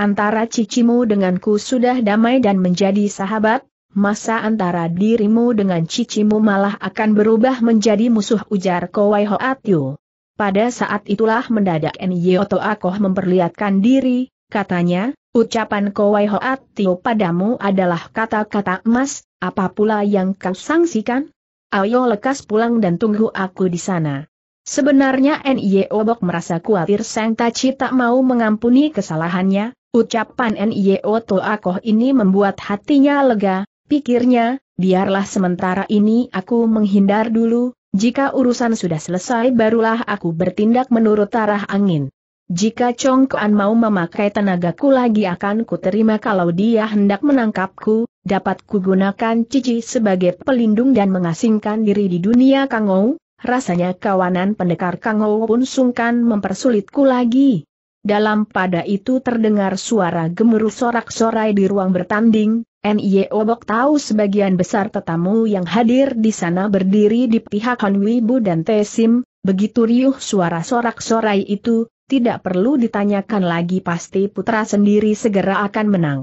Antara cicimu denganku sudah damai dan menjadi sahabat, masa antara dirimu dengan cicimu malah akan berubah menjadi musuh ujar Kowai Hoatyo. Pada saat itulah mendadak Nyoto Akoh memperlihatkan diri, katanya, ucapan Kowai Hoatyo padamu adalah kata-kata emas, apa pula yang kau sangsikan? Ayo lekas pulang dan tunggu aku di sana. Sebenarnya N.I.O. Bok merasa khawatir Sang Taci tak mau mengampuni kesalahannya, ucapan N.I.O. Toakoh ini membuat hatinya lega, Pikirnya, biarlah sementara ini aku menghindar dulu, jika urusan sudah selesai barulah aku bertindak menurut arah angin. Jika Chong Kuan mau memakai tenagaku lagi akan kuterima kalau dia hendak menangkapku, dapat kugunakan Cici sebagai pelindung dan mengasingkan diri di dunia Kangou, rasanya kawanan pendekar Kangou pun sungkan mempersulitku lagi. Dalam pada itu terdengar suara gemuruh sorak-sorai di ruang bertanding, Nye Bok tahu sebagian besar tetamu yang hadir di sana berdiri di pihak Han Wibu dan Tesim, begitu riuh suara sorak-sorai itu, tidak perlu ditanyakan lagi pasti putra sendiri segera akan menang.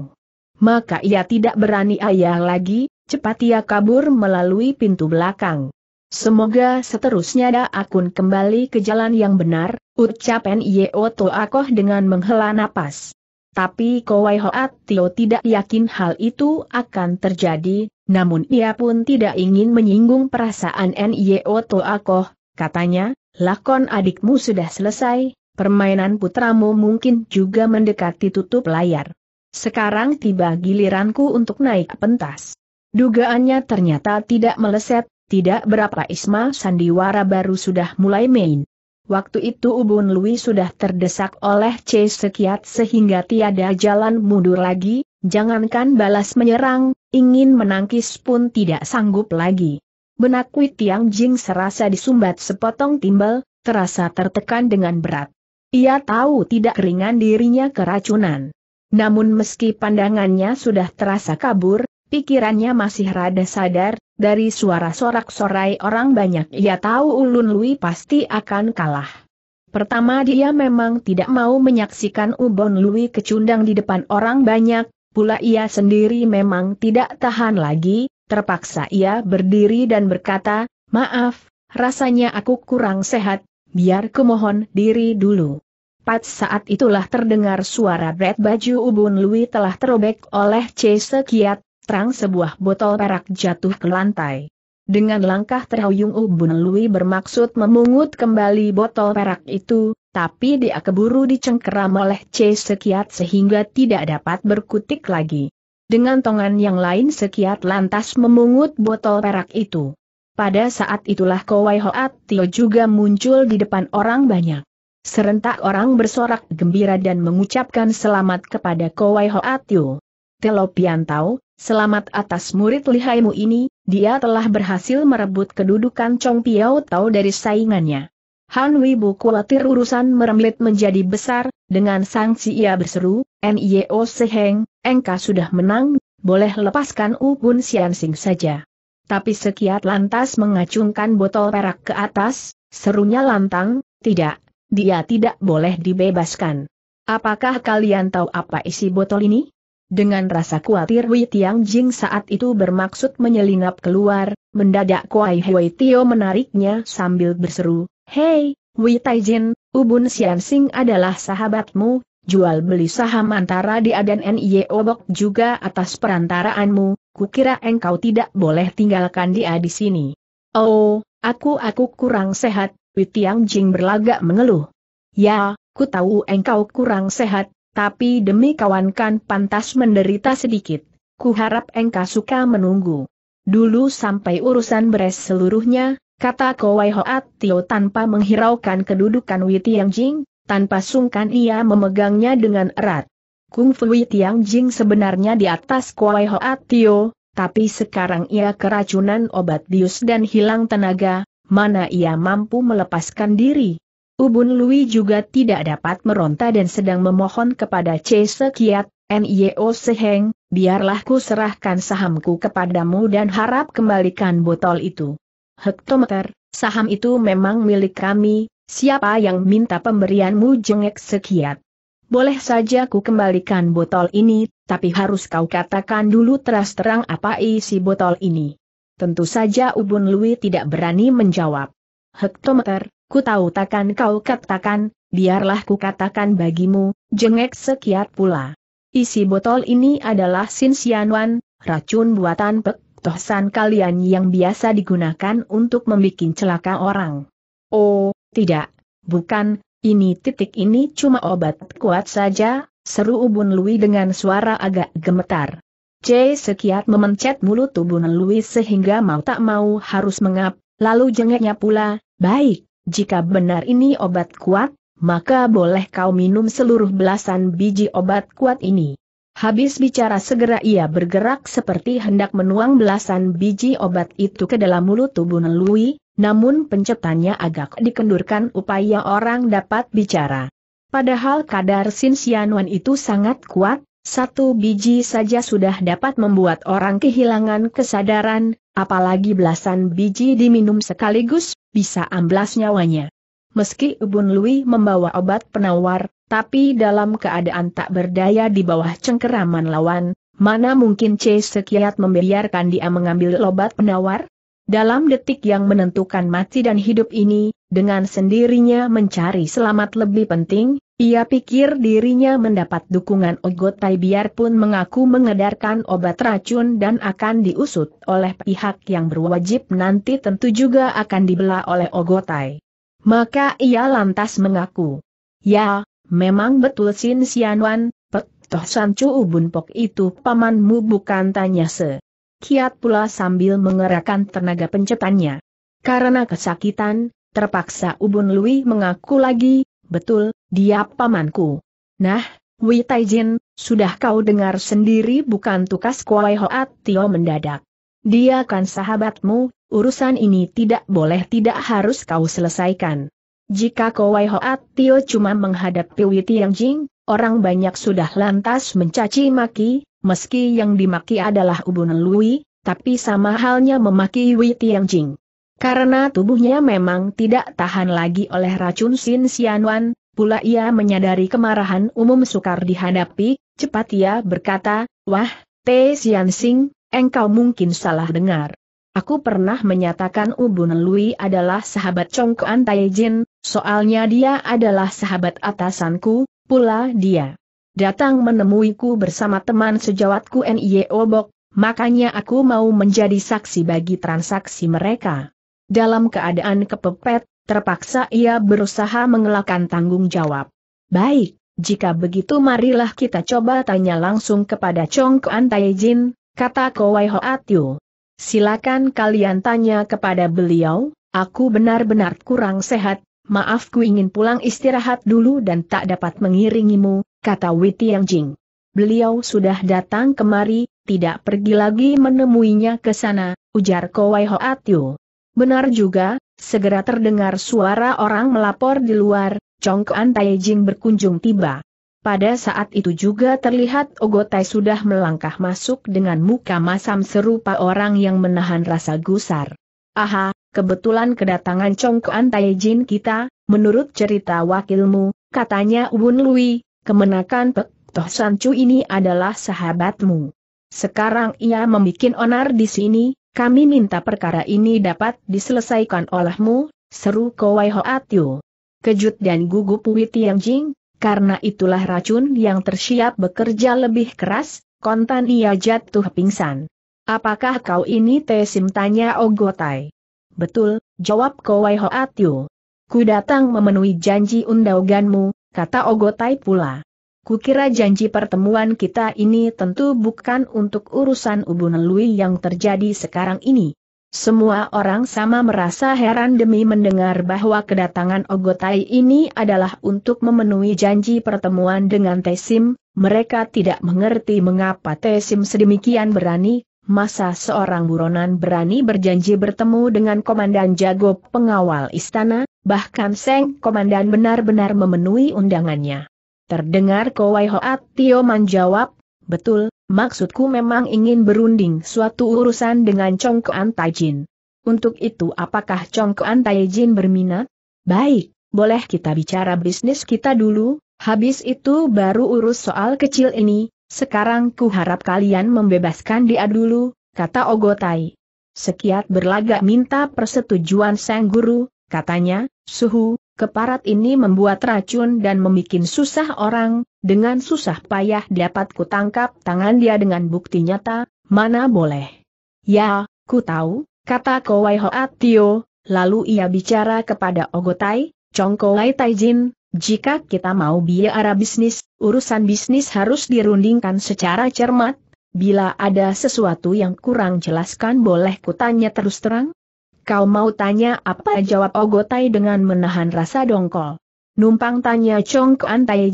Maka ia tidak berani ayah lagi, cepat ia kabur melalui pintu belakang. Semoga seterusnya Da Akun kembali ke jalan yang benar, ucap NIO e Akoh dengan menghela napas. Tapi Kowai Hoat Tio tidak yakin hal itu akan terjadi, namun ia pun tidak ingin menyinggung perasaan N.Y.O. Toakoh, katanya, lakon adikmu sudah selesai, permainan putramu mungkin juga mendekati tutup layar. Sekarang tiba giliranku untuk naik pentas. Dugaannya ternyata tidak meleset, tidak berapa Isma sandiwara baru sudah mulai main. Waktu itu Ubun Lui sudah terdesak oleh C. Sekiat sehingga tiada jalan mundur lagi, jangankan balas menyerang, ingin menangkis pun tidak sanggup lagi. Benak Kui Tiang Jing serasa disumbat sepotong timbal, terasa tertekan dengan berat. Ia tahu tidak ringan dirinya keracunan. Namun meski pandangannya sudah terasa kabur, Pikirannya masih rada sadar, dari suara sorak-sorai orang banyak ia tahu Ulun Lui pasti akan kalah. Pertama dia memang tidak mau menyaksikan Ubon Lui kecundang di depan orang banyak, pula ia sendiri memang tidak tahan lagi, terpaksa ia berdiri dan berkata, maaf, rasanya aku kurang sehat, biar kumohon diri dulu. Pat saat itulah terdengar suara Brad baju Ubon Lui telah terobek oleh Chase Kiat terang sebuah botol perak jatuh ke lantai. Dengan langkah terhuyung Ubun Lui bermaksud memungut kembali botol perak itu, tapi dia keburu dicengkeram oleh C Sekiat sehingga tidak dapat berkutik lagi. Dengan tongan yang lain Sekiat lantas memungut botol perak itu. Pada saat itulah Kowai Hoat Tio juga muncul di depan orang banyak. Serentak orang bersorak gembira dan mengucapkan selamat kepada Kowai Hoat Tio. Telopian tahu, Selamat atas murid lihaimu ini, dia telah berhasil merebut kedudukan Chong Piao Tao dari saingannya. Han Wibu khawatir urusan meremlit menjadi besar, dengan sanksi ia berseru, NIO Seheng, engka sudah menang, boleh lepaskan Ubun Siansing saja. Tapi sekiat lantas mengacungkan botol perak ke atas, serunya lantang, tidak, dia tidak boleh dibebaskan. Apakah kalian tahu apa isi botol ini? Dengan rasa khawatir Wei Tiang Jing saat itu bermaksud menyelinap keluar, mendadak Kuai Hui Tio menariknya sambil berseru, Hei, Wei Taijin, Ubun Sian Sing adalah sahabatmu, jual beli saham antara dia dan NIE Obok juga atas perantaraanmu, kukira engkau tidak boleh tinggalkan dia di sini. Oh, aku-aku kurang sehat, Wei Tiang Jing berlagak mengeluh. Ya, ku tahu engkau kurang sehat, tapi demi kawankan pantas menderita sedikit. Kuharap engkau suka menunggu. Dulu sampai urusan beres seluruhnya, kata Kowai Hoat Tio tanpa menghiraukan kedudukan Witiang Jing, tanpa sungkan ia memegangnya dengan erat. Kung Fu Witiang Jing sebenarnya di atas Kowai Hoat Tio, tapi sekarang ia keracunan obat dius dan hilang tenaga, mana ia mampu melepaskan diri. Ubun Lui juga tidak dapat meronta dan sedang memohon kepada C. Sekiat, N.I.O. Seheng, biarlah ku serahkan sahamku kepadamu dan harap kembalikan botol itu. Hektometer, saham itu memang milik kami, siapa yang minta pemberianmu jengek sekiat? Boleh saja ku kembalikan botol ini, tapi harus kau katakan dulu teras terang apa isi botol ini. Tentu saja Ubun Lui tidak berani menjawab. Hektometer, Ku tahu takkan kau katakan, biarlah ku katakan bagimu, jengek sekiat pula. Isi botol ini adalah sin sinsianwan, racun buatan pek tohsan kalian yang biasa digunakan untuk membuat celaka orang. Oh, tidak, bukan, ini titik ini cuma obat kuat saja, seru Ubun Lui dengan suara agak gemetar. C. Sekiat memencet mulut Ubun Lui sehingga mau tak mau harus mengap, lalu jengeknya pula, baik, jika benar ini obat kuat, maka boleh kau minum seluruh belasan biji obat kuat ini. Habis bicara segera ia bergerak seperti hendak menuang belasan biji obat itu ke dalam mulut tubuh Nelui, namun pencetannya agak dikendurkan upaya orang dapat bicara. Padahal kadar sinsianuan itu sangat kuat, satu biji saja sudah dapat membuat orang kehilangan kesadaran, apalagi belasan biji diminum sekaligus, bisa amblas nyawanya. Meski Ubun Lui membawa obat penawar, tapi dalam keadaan tak berdaya di bawah cengkeraman lawan, mana mungkin C. Sekiat membiarkan dia mengambil obat penawar? Dalam detik yang menentukan mati dan hidup ini, dengan sendirinya mencari selamat lebih penting, ia pikir dirinya mendapat dukungan Ogotai biarpun mengaku mengedarkan obat racun dan akan diusut oleh pihak yang berwajib nanti tentu juga akan dibela oleh Ogotai. Maka ia lantas mengaku. Ya, memang betul Sin Sianwan, Pek Toh San Chu Ubun Pok itu pamanmu bukan tanya se. Kiat pula sambil mengerahkan tenaga pencetannya. Karena kesakitan, terpaksa Ubun Lui mengaku lagi, Betul, dia pamanku. Nah, Wei Taijin, sudah kau dengar sendiri bukan tukas Kuai Hoat Tio mendadak. Dia kan sahabatmu, urusan ini tidak boleh tidak harus kau selesaikan. Jika Kuai Hoat Tio cuma menghadapi Wei Tianjing, orang banyak sudah lantas mencaci maki, meski yang dimaki adalah Ubun Lui, tapi sama halnya memaki Wei Tianjing. Karena tubuhnya memang tidak tahan lagi oleh racun Sin Sianwan, pula ia menyadari kemarahan umum sukar dihadapi, cepat ia berkata, Wah, Sian Sing, engkau mungkin salah dengar. Aku pernah menyatakan Ubun Lui adalah sahabat Chongkuan Taijin, soalnya dia adalah sahabat atasanku, pula dia datang menemuiku bersama teman sejawatku Nye Obok. makanya aku mau menjadi saksi bagi transaksi mereka. Dalam keadaan kepepet, terpaksa ia berusaha mengelakkan tanggung jawab. Baik, jika begitu marilah kita coba tanya langsung kepada Chong Kuan Taijin, kata Kowai Hoatyu. Silakan kalian tanya kepada beliau, aku benar-benar kurang sehat, maaf ku ingin pulang istirahat dulu dan tak dapat mengiringimu, kata Witi Yang Jing. Beliau sudah datang kemari, tidak pergi lagi menemuinya ke sana, ujar Kowai Hoatyu. Benar juga, segera terdengar suara orang melapor di luar, Chongkuan Taijing berkunjung tiba. Pada saat itu juga terlihat Ogotai sudah melangkah masuk dengan muka masam serupa orang yang menahan rasa gusar. Aha, kebetulan kedatangan Chongkuan Taijin kita, menurut cerita wakilmu, katanya Ubun Lui, kemenakan Pek Toh San Chu ini adalah sahabatmu. Sekarang ia membuat onar di sini, kami minta perkara ini dapat diselesaikan olehmu, seru Kowai Hoatyu. Kejut dan gugup Yang Jing, karena itulah racun yang tersiap bekerja lebih keras, kontan ia jatuh pingsan. Apakah kau ini Tesim tanya Ogotai? Oh Betul, jawab Kowai Hoatyu. Ku datang memenuhi janji undanganmu, kata Ogotai oh pula. Kukira janji pertemuan kita ini tentu bukan untuk urusan Ubun Nelui yang terjadi sekarang ini. Semua orang sama merasa heran demi mendengar bahwa kedatangan Ogotai ini adalah untuk memenuhi janji pertemuan dengan Tesim, mereka tidak mengerti mengapa Tesim sedemikian berani, masa seorang buronan berani berjanji bertemu dengan Komandan Jago pengawal istana, bahkan Seng Komandan benar-benar memenuhi undangannya. Terdengar Kowai Hoat Tio menjawab, betul, maksudku memang ingin berunding suatu urusan dengan Tai Jin. Untuk itu apakah Tai Jin berminat? Baik, boleh kita bicara bisnis kita dulu, habis itu baru urus soal kecil ini, sekarang ku harap kalian membebaskan dia dulu, kata Ogotai. Sekiat berlagak minta persetujuan sang guru, katanya, suhu, Keparat ini membuat racun dan memikin susah orang, dengan susah payah dapat kutangkap tangan dia dengan bukti nyata, mana boleh. Ya, ku tahu, kata Kowai Hoat Tio, lalu ia bicara kepada Ogotai, Kowai Taijin, jika kita mau biara bisnis, urusan bisnis harus dirundingkan secara cermat, bila ada sesuatu yang kurang jelaskan boleh kutanya terus terang? Kau mau tanya apa jawab Ogotai dengan menahan rasa dongkol. Numpang tanya Chong Kuan Tai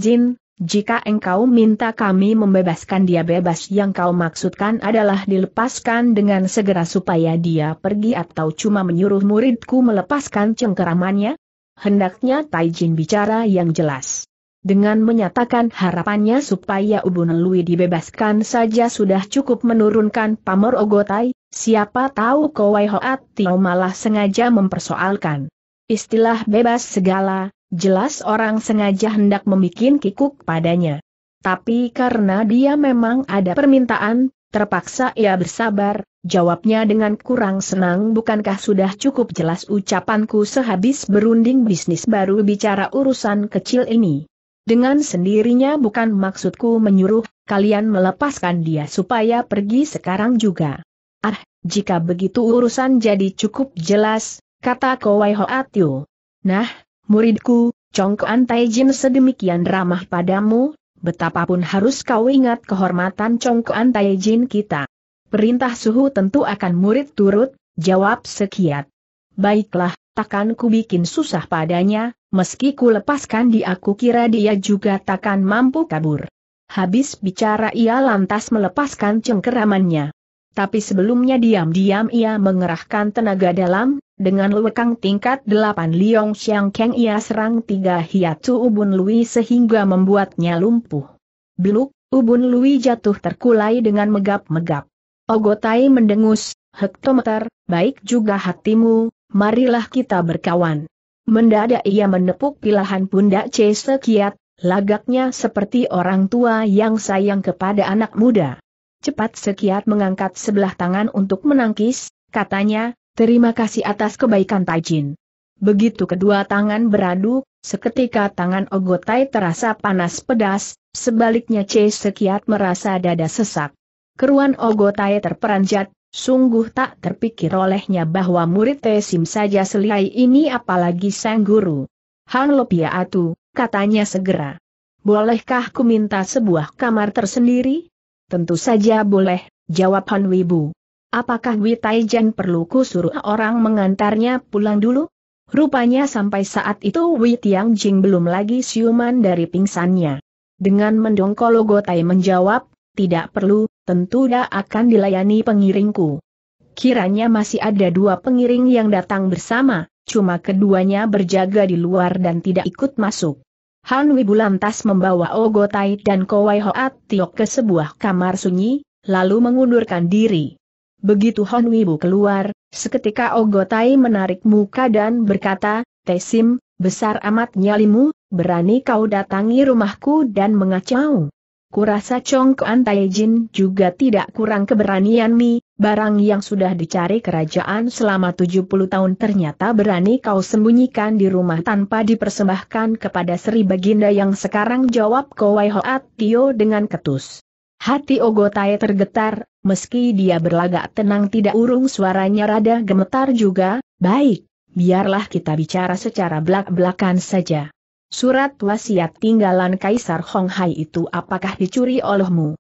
jika engkau minta kami membebaskan dia bebas yang kau maksudkan adalah dilepaskan dengan segera supaya dia pergi atau cuma menyuruh muridku melepaskan cengkeramannya? Hendaknya Tai bicara yang jelas. Dengan menyatakan harapannya supaya Ubun Lui dibebaskan saja sudah cukup menurunkan pamor Ogotai, Siapa tahu Kowai Hoat Tio malah sengaja mempersoalkan. Istilah bebas segala, jelas orang sengaja hendak membuat kikuk padanya. Tapi karena dia memang ada permintaan, terpaksa ia bersabar, jawabnya dengan kurang senang bukankah sudah cukup jelas ucapanku sehabis berunding bisnis baru bicara urusan kecil ini. Dengan sendirinya bukan maksudku menyuruh kalian melepaskan dia supaya pergi sekarang juga. Ah, jika begitu urusan jadi cukup jelas, kata Kowai Atiu. Nah, muridku, Chong Kuan Taijin sedemikian ramah padamu, betapapun harus kau ingat kehormatan Chong Kuan Taijin kita. Perintah suhu tentu akan murid turut, jawab sekiat. Baiklah, takkan ku bikin susah padanya, meski ku lepaskan dia aku kira dia juga takkan mampu kabur. Habis bicara ia lantas melepaskan cengkeramannya. Tapi sebelumnya diam-diam ia mengerahkan tenaga dalam, dengan lewekang tingkat delapan Liong Xiang Keng ia serang tiga hiatu ubun Lui sehingga membuatnya lumpuh. Beluk, ubun Lui jatuh terkulai dengan megap-megap. Ogotai mendengus, hektometer, baik juga hatimu, marilah kita berkawan. Mendadak ia menepuk pilahan pundak Chase Kiat, lagaknya seperti orang tua yang sayang kepada anak muda. Cepat Sekiat mengangkat sebelah tangan untuk menangkis, katanya, terima kasih atas kebaikan Taijin. Begitu kedua tangan beradu, seketika tangan Ogotai terasa panas pedas, sebaliknya C Sekiat merasa dada sesak. Keruan Ogotai terperanjat, sungguh tak terpikir olehnya bahwa murid Tesim saja seliai ini apalagi sang guru. Hang Lopia ya Atu, katanya segera. Bolehkah ku minta sebuah kamar tersendiri? Tentu saja boleh, jawab Han Wibu. Apakah Wei Taijan perlu ku suruh orang mengantarnya pulang dulu? Rupanya sampai saat itu Wei Jing belum lagi siuman dari pingsannya. Dengan mendongkol gotai menjawab, tidak perlu, tentu dia akan dilayani pengiringku. Kiranya masih ada dua pengiring yang datang bersama, cuma keduanya berjaga di luar dan tidak ikut masuk. Han Wibu lantas membawa Ogotai dan Kowai Hoat Tiok ke sebuah kamar sunyi, lalu mengundurkan diri. Begitu Han Wibu keluar, seketika Ogotai menarik muka dan berkata, Tesim, besar amat nyalimu, berani kau datangi rumahku dan mengacau. Kurasa Chong Kuan Taijin juga tidak kurang keberanian mi, barang yang sudah dicari kerajaan selama 70 tahun ternyata berani kau sembunyikan di rumah tanpa dipersembahkan kepada Sri Baginda yang sekarang jawab Kowai Hoat Tio dengan ketus. Hati Ogotai tergetar, meski dia berlagak tenang tidak urung suaranya rada gemetar juga, baik, biarlah kita bicara secara belak-belakan saja. Surat wasiat tinggalan Kaisar Honghai itu apakah dicuri olehmu?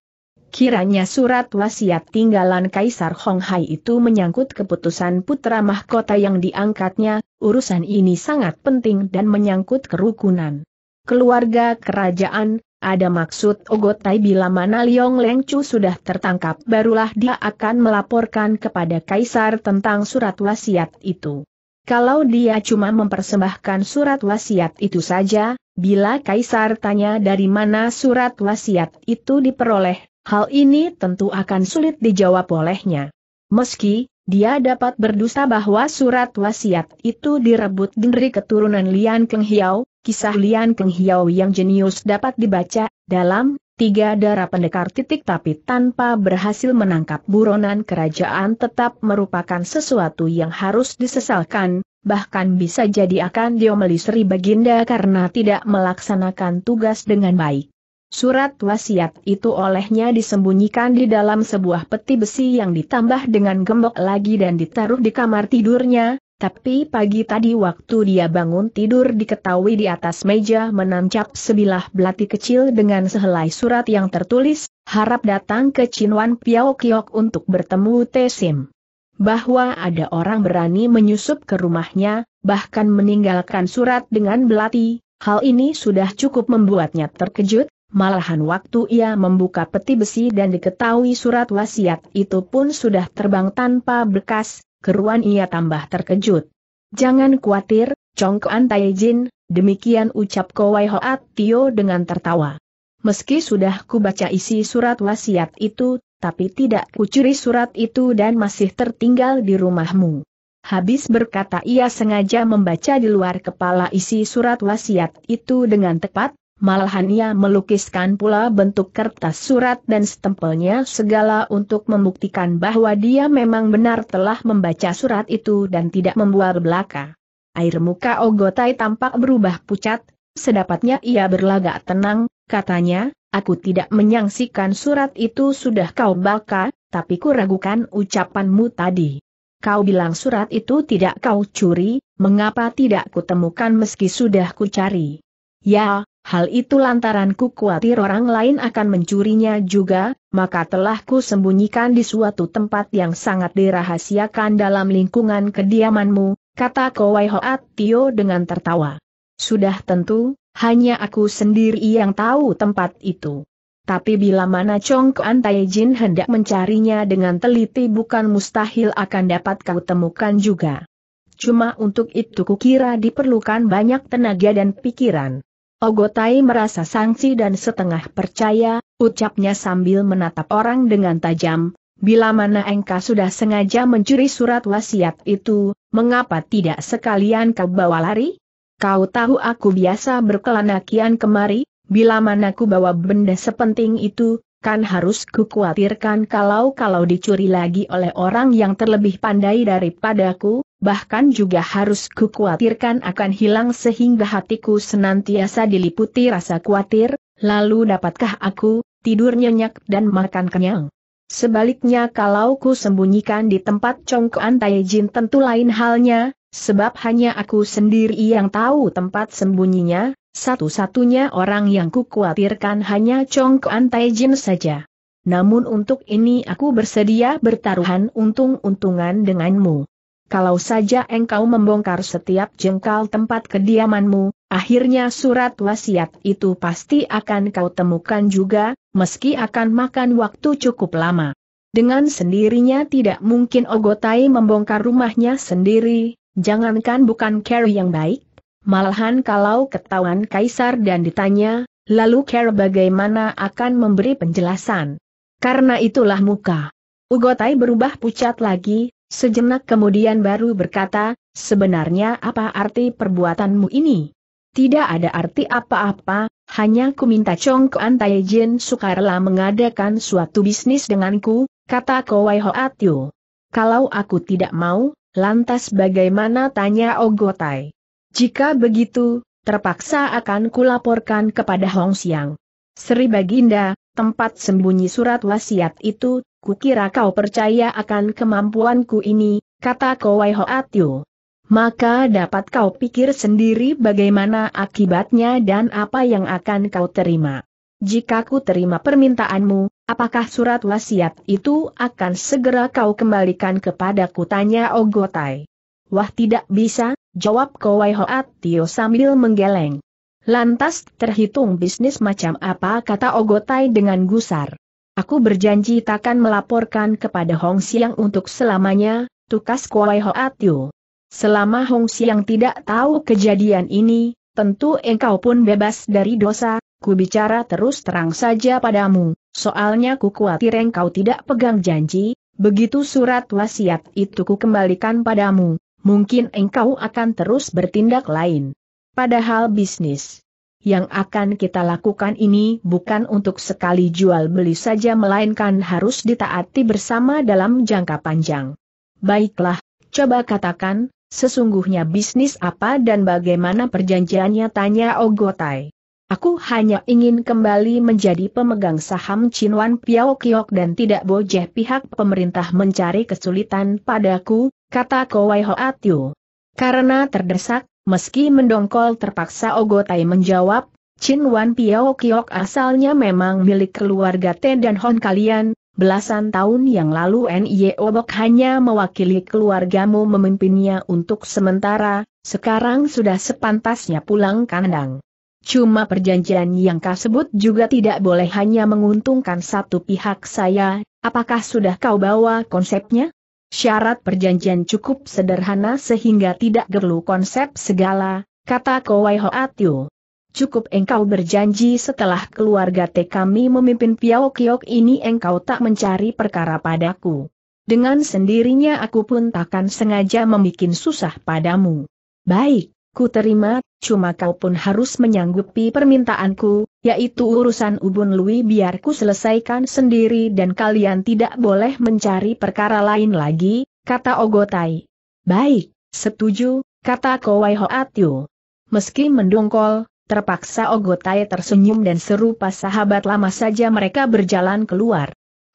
Kiranya surat wasiat tinggalan Kaisar Hong Hai itu menyangkut keputusan putra mahkota yang diangkatnya, urusan ini sangat penting dan menyangkut kerukunan. Keluarga kerajaan, ada maksud Ogotai bila mana Liong Leng sudah tertangkap barulah dia akan melaporkan kepada Kaisar tentang surat wasiat itu. Kalau dia cuma mempersembahkan surat wasiat itu saja, Bila Kaisar tanya dari mana surat wasiat itu diperoleh, Hal ini tentu akan sulit dijawab olehnya. Meski, dia dapat berdusta bahwa surat wasiat itu direbut dari keturunan Lian Keng Hiao, kisah Lian Keng Hiao yang jenius dapat dibaca, dalam, tiga darah pendekar titik tapi tanpa berhasil menangkap buronan kerajaan tetap merupakan sesuatu yang harus disesalkan, bahkan bisa jadi akan diomeli Sri Baginda karena tidak melaksanakan tugas dengan baik. Surat wasiat itu olehnya disembunyikan di dalam sebuah peti besi yang ditambah dengan gembok lagi dan ditaruh di kamar tidurnya, tapi pagi tadi waktu dia bangun tidur diketahui di atas meja menancap sebilah belati kecil dengan sehelai surat yang tertulis, harap datang ke Chinwan Piao Kiok untuk bertemu Tesim. Bahwa ada orang berani menyusup ke rumahnya, bahkan meninggalkan surat dengan belati, Hal ini sudah cukup membuatnya terkejut, Malahan waktu ia membuka peti besi dan diketahui surat wasiat itu pun sudah terbang tanpa bekas. keruan ia tambah terkejut. Jangan khawatir, Congkoan Taijin, demikian ucap Kowai Hoat Tio dengan tertawa. Meski sudah kubaca isi surat wasiat itu, tapi tidak kucuri surat itu dan masih tertinggal di rumahmu. Habis berkata ia sengaja membaca di luar kepala isi surat wasiat itu dengan tepat, Malahan ia melukiskan pula bentuk kertas surat dan stempelnya segala untuk membuktikan bahwa dia memang benar telah membaca surat itu dan tidak membuat belaka. Air muka Ogotai tampak berubah pucat, sedapatnya ia berlagak tenang, katanya, aku tidak menyangsikan surat itu sudah kau baca, tapi ku kuragukan ucapanmu tadi. Kau bilang surat itu tidak kau curi, mengapa tidak kutemukan meski sudah kucari? Ya, Hal itu lantaran ku khawatir orang lain akan mencurinya juga, maka telah ku sembunyikan di suatu tempat yang sangat dirahasiakan dalam lingkungan kediamanmu, kata Kowai Hoat Tio dengan tertawa. Sudah tentu, hanya aku sendiri yang tahu tempat itu. Tapi bila mana Chong Kuan Tai hendak mencarinya dengan teliti bukan mustahil akan dapat kau temukan juga. Cuma untuk itu kukira diperlukan banyak tenaga dan pikiran. Ogotai merasa sangsi dan setengah percaya, ucapnya sambil menatap orang dengan tajam, bila mana engkau sudah sengaja mencuri surat wasiat itu, mengapa tidak sekalian kau bawa lari? Kau tahu aku biasa berkelana kian kemari, bila mana ku bawa benda sepenting itu, kan harus kukhawatirkan kalau-kalau dicuri lagi oleh orang yang terlebih pandai daripadaku, bahkan juga harus kukhawatirkan akan hilang sehingga hatiku senantiasa diliputi rasa khawatir, lalu dapatkah aku, tidur nyenyak dan makan kenyang. Sebaliknya kalau ku sembunyikan di tempat congkoan Taijin tentu lain halnya, sebab hanya aku sendiri yang tahu tempat sembunyinya, satu-satunya orang yang kukuatirkan hanya Chong Kuan Taijin saja. Namun untuk ini aku bersedia bertaruhan untung-untungan denganmu. Kalau saja engkau membongkar setiap jengkal tempat kediamanmu, akhirnya surat wasiat itu pasti akan kau temukan juga, meski akan makan waktu cukup lama. Dengan sendirinya tidak mungkin Ogotai membongkar rumahnya sendiri, jangankan bukan Carrie yang baik, Malahan kalau ketahuan kaisar dan ditanya, lalu Care bagaimana akan memberi penjelasan. Karena itulah muka. Ugotai berubah pucat lagi, sejenak kemudian baru berkata, sebenarnya apa arti perbuatanmu ini? Tidak ada arti apa-apa, hanya ku minta Chong Kuan Taijin sukarela mengadakan suatu bisnis denganku, kata Kowai Hoatyo. Kalau aku tidak mau, lantas bagaimana tanya Ogotai? Jika begitu, terpaksa akan kulaporkan kepada Hong Xiang. Sri Baginda, tempat sembunyi surat wasiat itu, kukira kau percaya akan kemampuanku ini, kata Kowai Hoatyo. Maka dapat kau pikir sendiri bagaimana akibatnya dan apa yang akan kau terima. Jika ku terima permintaanmu, apakah surat wasiat itu akan segera kau kembalikan kepadaku tanya Ogotai. Wah tidak bisa, Jawab Kowai Hoat Tio sambil menggeleng. Lantas terhitung bisnis macam apa kata Ogotai dengan gusar. Aku berjanji takkan melaporkan kepada Hong Siang untuk selamanya, tukas Kowai Hoat Tio. Selama Hong Siang tidak tahu kejadian ini, tentu engkau pun bebas dari dosa, ku bicara terus terang saja padamu, soalnya ku khawatir engkau tidak pegang janji, begitu surat wasiat itu ku kembalikan padamu, mungkin engkau akan terus bertindak lain. Padahal bisnis yang akan kita lakukan ini bukan untuk sekali jual beli saja melainkan harus ditaati bersama dalam jangka panjang. Baiklah, coba katakan, sesungguhnya bisnis apa dan bagaimana perjanjiannya tanya Ogotai. Aku hanya ingin kembali menjadi pemegang saham Wan Piao Kiok dan tidak bojeh pihak pemerintah mencari kesulitan padaku, kata Kowai Hoatyu. Karena terdesak, meski mendongkol terpaksa Ogotai menjawab, Chin Wan Piao Kiok asalnya memang milik keluarga Ten dan Hon kalian, belasan tahun yang lalu Nye Obok hanya mewakili keluargamu memimpinnya untuk sementara, sekarang sudah sepantasnya pulang kandang. Cuma perjanjian yang kau sebut juga tidak boleh hanya menguntungkan satu pihak saya, apakah sudah kau bawa konsepnya? Syarat perjanjian cukup sederhana sehingga tidak perlu konsep segala, kata Kowai Hoatyo. Cukup engkau berjanji setelah keluarga T kami memimpin Piao Kiok ini engkau tak mencari perkara padaku. Dengan sendirinya aku pun takkan sengaja membuat susah padamu. Baik, ku terima, cuma kau pun harus menyanggupi permintaanku, yaitu urusan Ubun Lui biarku selesaikan sendiri dan kalian tidak boleh mencari perkara lain lagi, kata Ogotai. Baik, setuju, kata Kowai Hoatyu. Meski mendongkol, terpaksa Ogotai tersenyum dan serupa sahabat lama saja mereka berjalan keluar.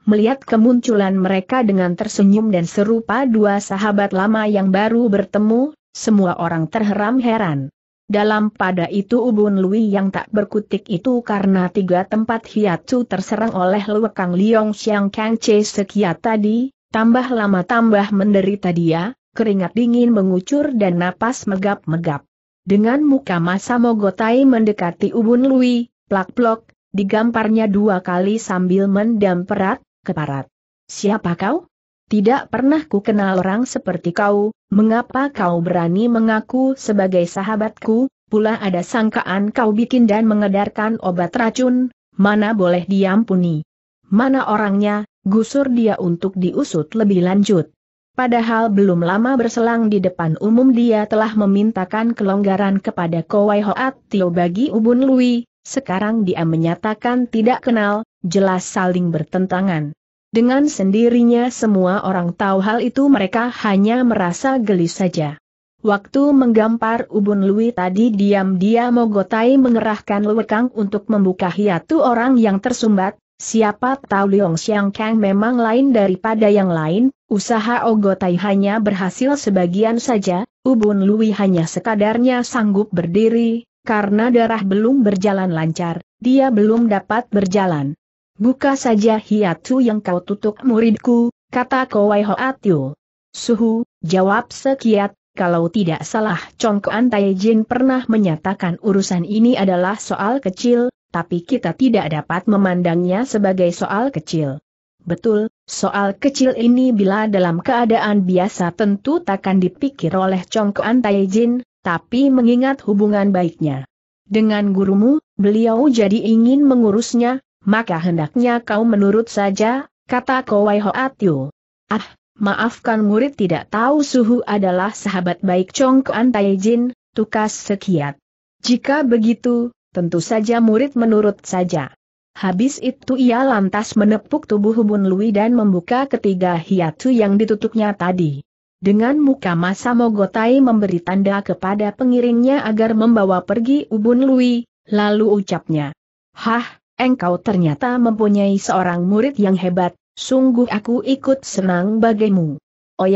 Melihat kemunculan mereka dengan tersenyum dan serupa dua sahabat lama yang baru bertemu, semua orang terheram-heran. Dalam pada itu ubun Lui yang tak berkutik itu karena tiga tempat hiatu terserang oleh Luekang Liong Xiang Kang Che sekia tadi, tambah lama tambah menderita dia, keringat dingin mengucur dan napas megap-megap. Dengan muka masa mogotai mendekati ubun Lui, plak-plok, digamparnya dua kali sambil mendam perat, keparat. Siapa kau? Tidak pernah ku kenal orang seperti kau, mengapa kau berani mengaku sebagai sahabatku, pula ada sangkaan kau bikin dan mengedarkan obat racun, mana boleh diampuni. Mana orangnya, gusur dia untuk diusut lebih lanjut. Padahal belum lama berselang di depan umum dia telah memintakan kelonggaran kepada Kowai Hoat Tio bagi Ubun Lui, sekarang dia menyatakan tidak kenal, jelas saling bertentangan. Dengan sendirinya semua orang tahu hal itu mereka hanya merasa geli saja. Waktu menggampar ubun Lui tadi diam-diam Mogotai mengerahkan lewekang untuk membuka hiatu orang yang tersumbat, siapa tahu Leong Xiang Kang memang lain daripada yang lain, usaha Ogotai hanya berhasil sebagian saja, ubun Lui hanya sekadarnya sanggup berdiri, karena darah belum berjalan lancar, dia belum dapat berjalan. Buka saja hiatu yang kau tutup muridku, kata Kowai Hoatiu. Suhu, jawab sekiat, kalau tidak salah Congkoan Taijin pernah menyatakan urusan ini adalah soal kecil, tapi kita tidak dapat memandangnya sebagai soal kecil. Betul, soal kecil ini bila dalam keadaan biasa tentu takkan dipikir oleh Congkoan Taijin, tapi mengingat hubungan baiknya. Dengan gurumu, beliau jadi ingin mengurusnya, maka hendaknya kau menurut saja, kata Kowai Hoatyu. Ah, maafkan murid tidak tahu suhu adalah sahabat baik Chong Kuan Jin, tukas sekiat. Jika begitu, tentu saja murid menurut saja. Habis itu ia lantas menepuk tubuh Bun Lui dan membuka ketiga hiatu yang ditutupnya tadi. Dengan muka masa Mogotai memberi tanda kepada pengiringnya agar membawa pergi Ubun Lui, lalu ucapnya. Hah, engkau ternyata mempunyai seorang murid yang hebat, sungguh aku ikut senang bagimu. Oh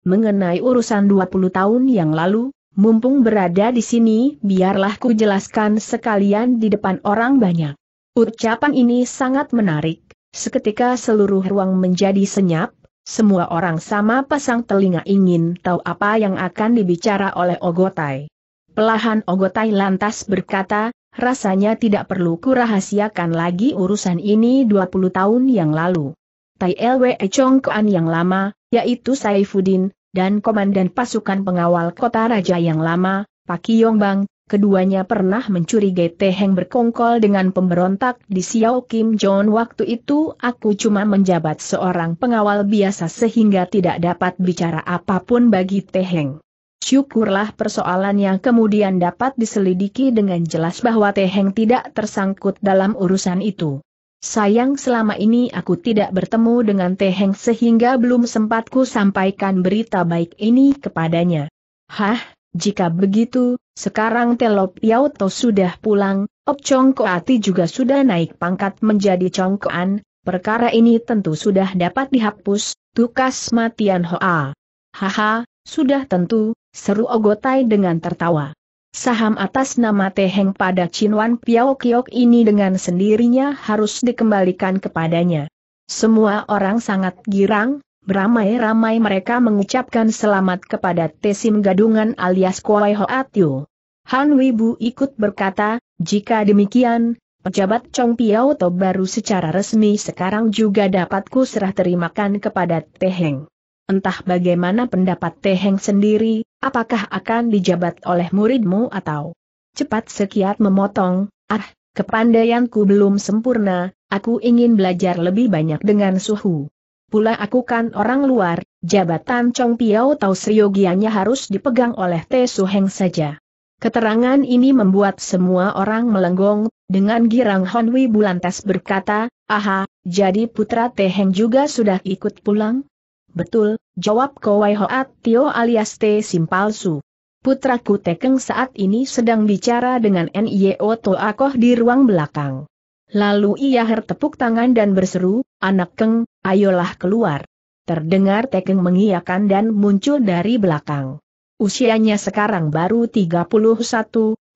mengenai urusan 20 tahun yang lalu, mumpung berada di sini biarlah ku jelaskan sekalian di depan orang banyak. Ucapan ini sangat menarik, seketika seluruh ruang menjadi senyap, semua orang sama pasang telinga ingin tahu apa yang akan dibicara oleh Ogotai. Pelahan Ogotai lantas berkata, rasanya tidak perlu kurahasiakan lagi urusan ini 20 tahun yang lalu. Tai Lwe Kuan yang lama, yaitu Saifuddin, dan Komandan Pasukan Pengawal Kota Raja yang lama, Pak Yongbang, keduanya pernah mencurigai Teheng berkongkol dengan pemberontak di Xiao Kim Jong waktu itu aku cuma menjabat seorang pengawal biasa sehingga tidak dapat bicara apapun bagi Teheng. Syukurlah persoalan yang kemudian dapat diselidiki dengan jelas bahwa Teheng tidak tersangkut dalam urusan itu. Sayang selama ini aku tidak bertemu dengan Teheng sehingga belum sempatku sampaikan berita baik ini kepadanya. Hah, jika begitu, sekarang Telop Yauto sudah pulang, Op Chong Koati juga sudah naik pangkat menjadi Chongkoan, perkara ini tentu sudah dapat dihapus, tukas matian Hoa. Haha, sudah tentu, Seru Ogotai dengan tertawa. Saham atas nama Teheng pada Chinwan Piao Kiok ini dengan sendirinya harus dikembalikan kepadanya. Semua orang sangat girang, beramai-ramai mereka mengucapkan selamat kepada Tesim Gadungan alias Kuai Atiu. Han Wibu ikut berkata, jika demikian, pejabat Chong Piao To baru secara resmi sekarang juga dapatku serah terimakan kepada Teheng entah bagaimana pendapat Teheng sendiri, apakah akan dijabat oleh muridmu atau cepat sekiat memotong, ah, kepandaianku belum sempurna, aku ingin belajar lebih banyak dengan suhu. Pula aku kan orang luar, jabatan Chong Piao atau Sriogianya harus dipegang oleh Te Suheng saja. Keterangan ini membuat semua orang melenggong, dengan girang Honwi Bulantes berkata, aha, jadi putra Teheng juga sudah ikut pulang? Betul, jawab Kowai Hoat Tio alias T Simpalsu. Putraku Tekeng saat ini sedang bicara dengan NIO Toakoh di ruang belakang. Lalu ia hertepuk tangan dan berseru, anak Keng, ayolah keluar. Terdengar Tekeng mengiakan dan muncul dari belakang. Usianya sekarang baru 31,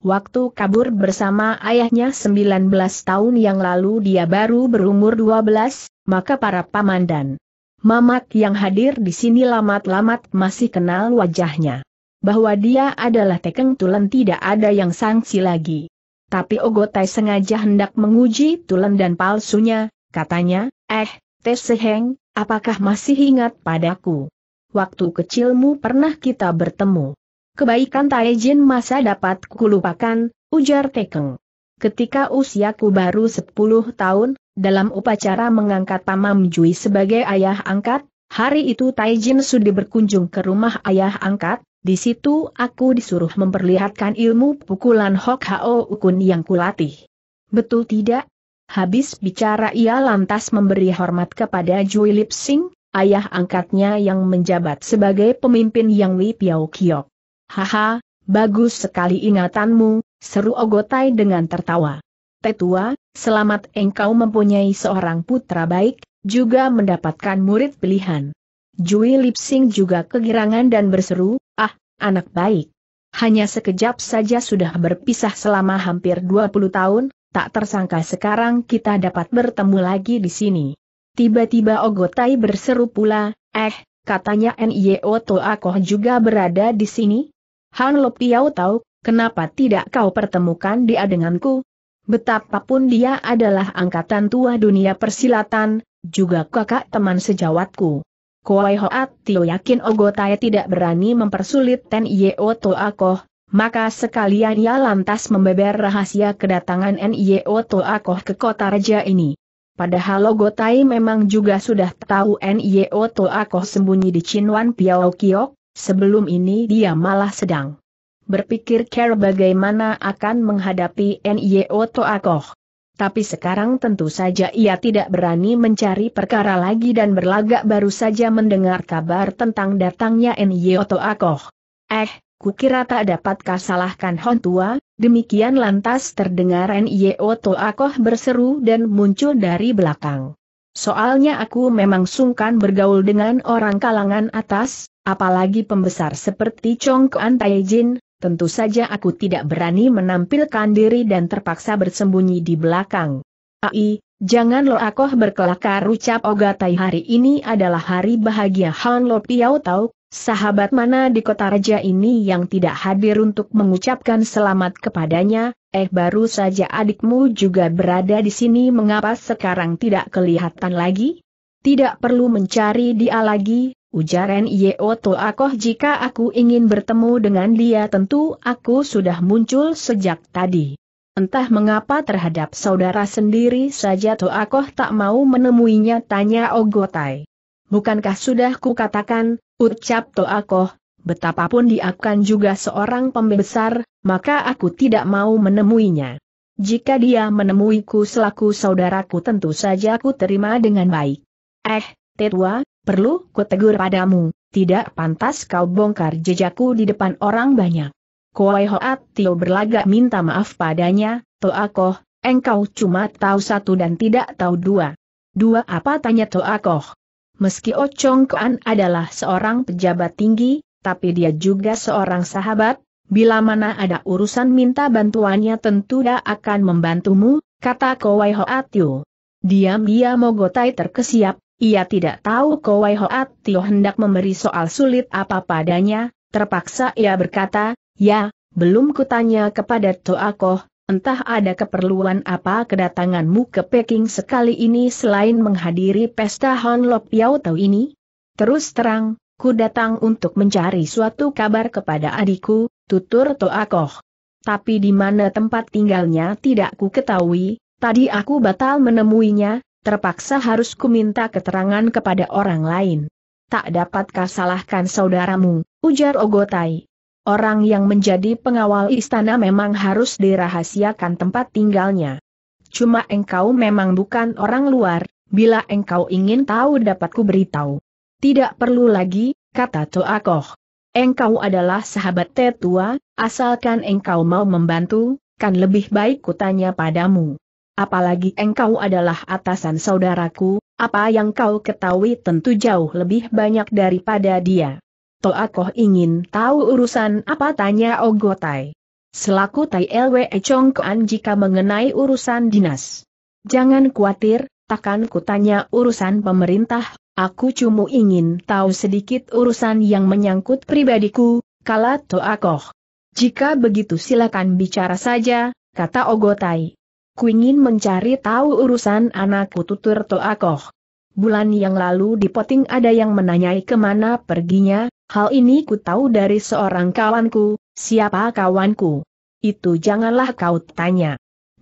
waktu kabur bersama ayahnya 19 tahun yang lalu dia baru berumur 12, maka para paman dan Mamat yang hadir di sini lamat-lamat masih kenal wajahnya. Bahwa dia adalah Tekeng Tulen tidak ada yang sangsi lagi. Tapi Ogotai sengaja hendak menguji Tulen dan palsunya, katanya, eh, Teseheng, apakah masih ingat padaku? Waktu kecilmu pernah kita bertemu. Kebaikan Taejin masa dapat kulupakan, ujar Tekeng. Ketika usiaku baru 10 tahun, dalam upacara mengangkat Pamam Jui sebagai ayah angkat, hari itu Taijin sudah berkunjung ke rumah ayah angkat, di situ aku disuruh memperlihatkan ilmu pukulan Hok Hao Ukun yang kulatih. Betul tidak? Habis bicara ia lantas memberi hormat kepada Jui Lip Sing, ayah angkatnya yang menjabat sebagai pemimpin Yang Li Piao Kiok. Haha, bagus sekali ingatanmu, seru Ogotai dengan tertawa. Tetua, selamat engkau mempunyai seorang putra baik, juga mendapatkan murid pilihan. Jui Lipsing juga kegirangan dan berseru, ah, anak baik. Hanya sekejap saja sudah berpisah selama hampir 20 tahun, tak tersangka sekarang kita dapat bertemu lagi di sini. Tiba-tiba Ogotai berseru pula, eh, katanya Nio Toakoh juga berada di sini? Han Lopiao tahu, Kenapa tidak kau pertemukan dia denganku? Betapapun dia adalah angkatan tua dunia persilatan, juga kakak teman sejawatku. Kuai Hoat Tio yakin Ogotai tidak berani mempersulit Ten Yeo Toakoh, maka sekalian ia lantas membeber rahasia kedatangan Nio Toakoh ke kota raja ini. Padahal Ogotai memang juga sudah tahu Nio Toakoh sembunyi di Chinwan Piao Kiok, sebelum ini dia malah sedang berpikir care bagaimana akan menghadapi NIO Toakoh. Tapi sekarang tentu saja ia tidak berani mencari perkara lagi dan berlagak baru saja mendengar kabar tentang datangnya NIO Toakoh. Eh, kukira tak dapatkah salahkan Hon Tua, demikian lantas terdengar NIO Toakoh berseru dan muncul dari belakang. Soalnya aku memang sungkan bergaul dengan orang kalangan atas, apalagi pembesar seperti Chong Kuan Taijin, tentu saja aku tidak berani menampilkan diri dan terpaksa bersembunyi di belakang. Ai, jangan lo akoh berkelakar ucap Ogatai hari ini adalah hari bahagia Han Lo Piao Tau, sahabat mana di kota raja ini yang tidak hadir untuk mengucapkan selamat kepadanya, eh baru saja adikmu juga berada di sini mengapa sekarang tidak kelihatan lagi? Tidak perlu mencari dia lagi, ujar N.I.O. Toakoh jika aku ingin bertemu dengan dia tentu aku sudah muncul sejak tadi. Entah mengapa terhadap saudara sendiri saja Toakoh tak mau menemuinya tanya Ogotai. Bukankah sudah kukatakan, ucap Toakoh, betapapun dia juga seorang pembesar, maka aku tidak mau menemuinya. Jika dia menemuiku selaku saudaraku tentu saja aku terima dengan baik. Eh, Tetua, Perlu kutegur padamu, tidak pantas kau bongkar jejakku di depan orang banyak. Koi Hoat Tio berlagak minta maaf padanya, Koh, engkau cuma tahu satu dan tidak tahu dua. Dua apa tanya Koh? Meski Ocong oh Kuan adalah seorang pejabat tinggi, tapi dia juga seorang sahabat, bila mana ada urusan minta bantuannya tentu dia akan membantumu, kata Kowai Tio. Diam-diam Mogotai terkesiap, ia tidak tahu Kowai Hoat Tio hendak memberi soal sulit apa padanya, terpaksa ia berkata, ya, belum kutanya kepada Toakoh, entah ada keperluan apa kedatanganmu ke Peking sekali ini selain menghadiri pesta Hon Yao Tau ini? Terus terang, ku datang untuk mencari suatu kabar kepada adikku, tutur Toakoh. Tapi di mana tempat tinggalnya tidak ku ketahui, tadi aku batal menemuinya, terpaksa harus kuminta keterangan kepada orang lain. Tak dapatkah salahkan saudaramu, ujar Ogotai. Orang yang menjadi pengawal istana memang harus dirahasiakan tempat tinggalnya. Cuma engkau memang bukan orang luar, bila engkau ingin tahu dapatku beritahu. Tidak perlu lagi, kata Toakoh. Engkau adalah sahabat tetua, asalkan engkau mau membantu, kan lebih baik kutanya padamu apalagi engkau adalah atasan saudaraku, apa yang kau ketahui tentu jauh lebih banyak daripada dia. Koh ingin tahu urusan apa tanya Ogotai. Selaku Tai Lwe Chongkoan jika mengenai urusan dinas. Jangan khawatir, takkan kutanya urusan pemerintah, aku cuma ingin tahu sedikit urusan yang menyangkut pribadiku, kala Koh. Jika begitu silakan bicara saja, kata Ogotai kuingin mencari tahu urusan anakku tutur Toakoh. Bulan yang lalu di Poting ada yang menanyai kemana perginya, hal ini ku tahu dari seorang kawanku, siapa kawanku? Itu janganlah kau tanya.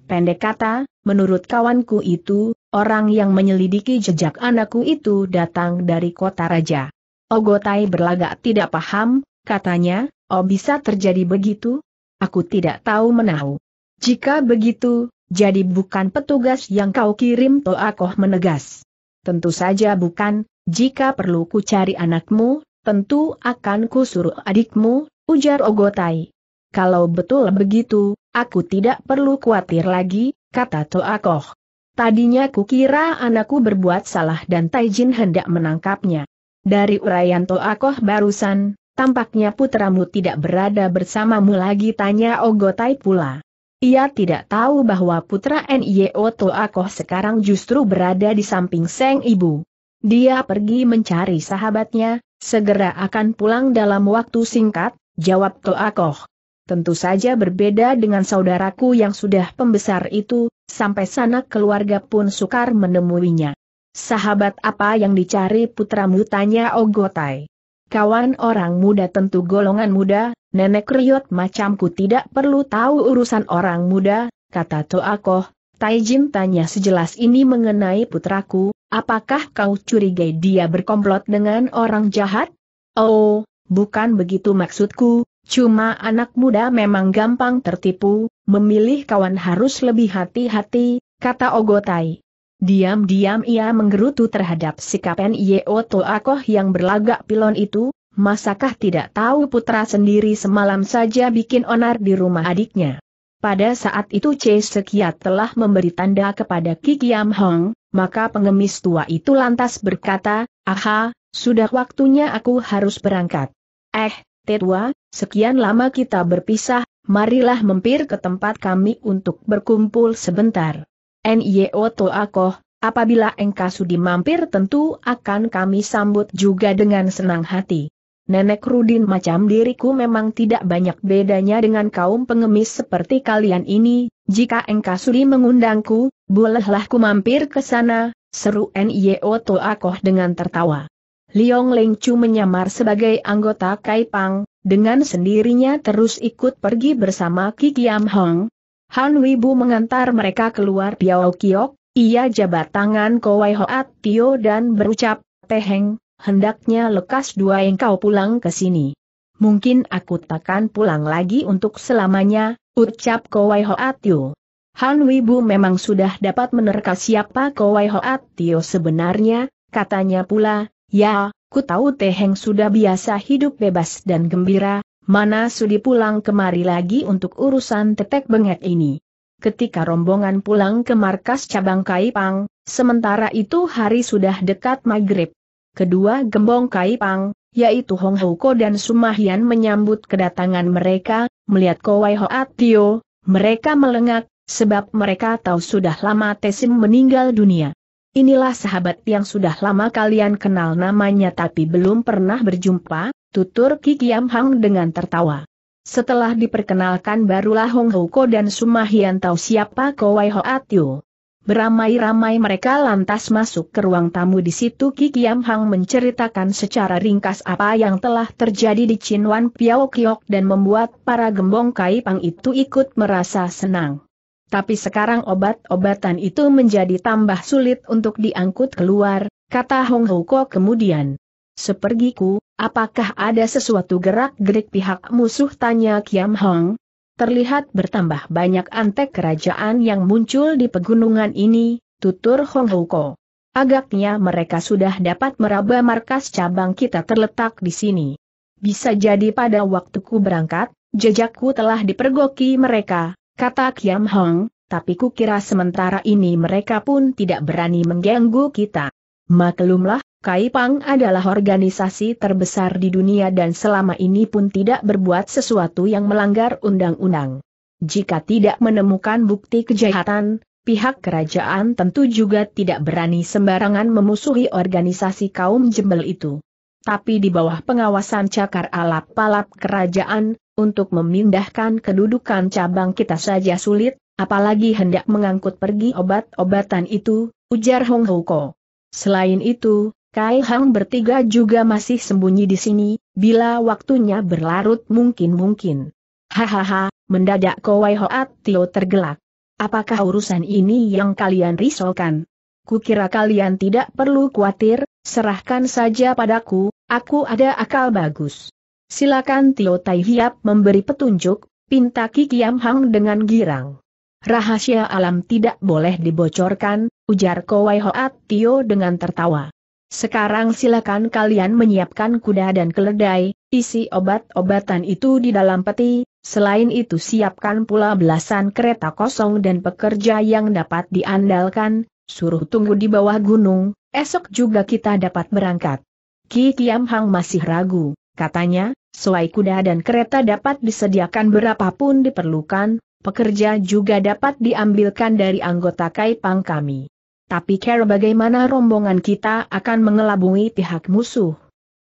Pendek kata, menurut kawanku itu, orang yang menyelidiki jejak anakku itu datang dari kota raja. Ogotai berlagak tidak paham, katanya, oh bisa terjadi begitu? Aku tidak tahu menahu. Jika begitu, jadi bukan petugas yang kau kirim Toakoh menegas. Tentu saja bukan, jika perlu ku cari anakmu, tentu akan ku suruh adikmu, ujar Ogotai. Kalau betul begitu, aku tidak perlu khawatir lagi, kata Toakoh. Tadinya ku kira anakku berbuat salah dan Taijin hendak menangkapnya. Dari uraian Toakoh barusan, tampaknya putramu tidak berada bersamamu lagi tanya Ogotai pula. Ia tidak tahu bahwa putra N.I.O. Toakoh sekarang justru berada di samping Seng Ibu. Dia pergi mencari sahabatnya, segera akan pulang dalam waktu singkat, jawab Toakoh. Tentu saja berbeda dengan saudaraku yang sudah pembesar itu, sampai sana keluarga pun sukar menemuinya. Sahabat apa yang dicari putramu tanya Ogotai. Kawan orang muda tentu golongan muda, nenek riot macamku tidak perlu tahu urusan orang muda, kata Toakoh. Taijin tanya sejelas ini mengenai putraku, apakah kau curigai dia berkomplot dengan orang jahat? Oh, bukan begitu maksudku, cuma anak muda memang gampang tertipu, memilih kawan harus lebih hati-hati, kata Ogotai. Diam-diam ia menggerutu terhadap sikap N.Y.O. Toakoh yang berlagak pilon itu, masakah tidak tahu putra sendiri semalam saja bikin onar di rumah adiknya. Pada saat itu C. Sekiat telah memberi tanda kepada Kikiam Hong, maka pengemis tua itu lantas berkata, Aha, sudah waktunya aku harus berangkat. Eh, Tetua, sekian lama kita berpisah, marilah mampir ke tempat kami untuk berkumpul sebentar. NIO Toakoh, apabila engkau sudi mampir tentu akan kami sambut juga dengan senang hati. Nenek Rudin macam diriku memang tidak banyak bedanya dengan kaum pengemis seperti kalian ini, jika engkau sudi mengundangku, bolehlah ku mampir ke sana, seru NIO Toakoh dengan tertawa. Liong Leng Chu menyamar sebagai anggota Kaipang, dengan sendirinya terus ikut pergi bersama Kikiam Hong, Han Wibu mengantar mereka keluar Piao Kiok, ia jabat tangan Kowai Hoat Tio dan berucap, Teheng, hendaknya lekas dua engkau pulang ke sini. Mungkin aku takkan pulang lagi untuk selamanya, ucap Kowai Hoat Tio. Han Wibu memang sudah dapat menerka siapa Kowai Hoat Tio sebenarnya, katanya pula, ya, ku tahu Teheng sudah biasa hidup bebas dan gembira, mana sudi pulang kemari lagi untuk urusan tetek bengek ini. Ketika rombongan pulang ke markas cabang Kaipang, sementara itu hari sudah dekat maghrib. Kedua gembong Kaipang, yaitu Hong Hoko dan Sumahian menyambut kedatangan mereka, melihat Kowai Hoat Tio, mereka melengak, sebab mereka tahu sudah lama Tesim meninggal dunia. Inilah sahabat yang sudah lama kalian kenal namanya tapi belum pernah berjumpa, tutur Ki Kiam Hang dengan tertawa. Setelah diperkenalkan barulah Hong Huko dan Sumahian tahu siapa Kowai Hoatyo. Beramai-ramai mereka lantas masuk ke ruang tamu di situ Ki Kiam Hang menceritakan secara ringkas apa yang telah terjadi di Chinwan Piao Kiok dan membuat para gembong Kai Pang itu ikut merasa senang. Tapi sekarang obat-obatan itu menjadi tambah sulit untuk diangkut keluar, kata Hong Huko kemudian. Sepergiku, Apakah ada sesuatu gerak-gerik pihak musuh tanya Kiam Hong? Terlihat bertambah banyak antek kerajaan yang muncul di pegunungan ini, tutur Hong Huko. Agaknya mereka sudah dapat meraba markas cabang kita terletak di sini. Bisa jadi pada waktuku berangkat, jejakku telah dipergoki mereka, kata Kiam Hong, tapi kukira sementara ini mereka pun tidak berani mengganggu kita. Maklumlah, Kaipang adalah organisasi terbesar di dunia dan selama ini pun tidak berbuat sesuatu yang melanggar undang-undang. Jika tidak menemukan bukti kejahatan, pihak kerajaan tentu juga tidak berani sembarangan memusuhi organisasi kaum jembel itu. Tapi di bawah pengawasan cakar alap-alap kerajaan, untuk memindahkan kedudukan cabang kita saja sulit, apalagi hendak mengangkut pergi obat-obatan itu, ujar Hong Hoko. Selain itu, Kai Hang bertiga juga masih sembunyi di sini, bila waktunya berlarut mungkin-mungkin. Hahaha, mendadak Kowai Hoat Tio tergelak. Apakah urusan ini yang kalian risaukan? Kukira kalian tidak perlu khawatir, serahkan saja padaku, aku ada akal bagus. Silakan Tio Tai Hiap memberi petunjuk, pinta Ki Kiam Hang dengan girang. Rahasia alam tidak boleh dibocorkan, ujar Kowai Hoat Tio dengan tertawa. Sekarang silakan kalian menyiapkan kuda dan keledai, isi obat-obatan itu di dalam peti, selain itu siapkan pula belasan kereta kosong dan pekerja yang dapat diandalkan, suruh tunggu di bawah gunung, esok juga kita dapat berangkat. Ki Kiam Hang masih ragu, katanya, suai kuda dan kereta dapat disediakan berapapun diperlukan, pekerja juga dapat diambilkan dari anggota Kaipang kami. Tapi care bagaimana rombongan kita akan mengelabui pihak musuh.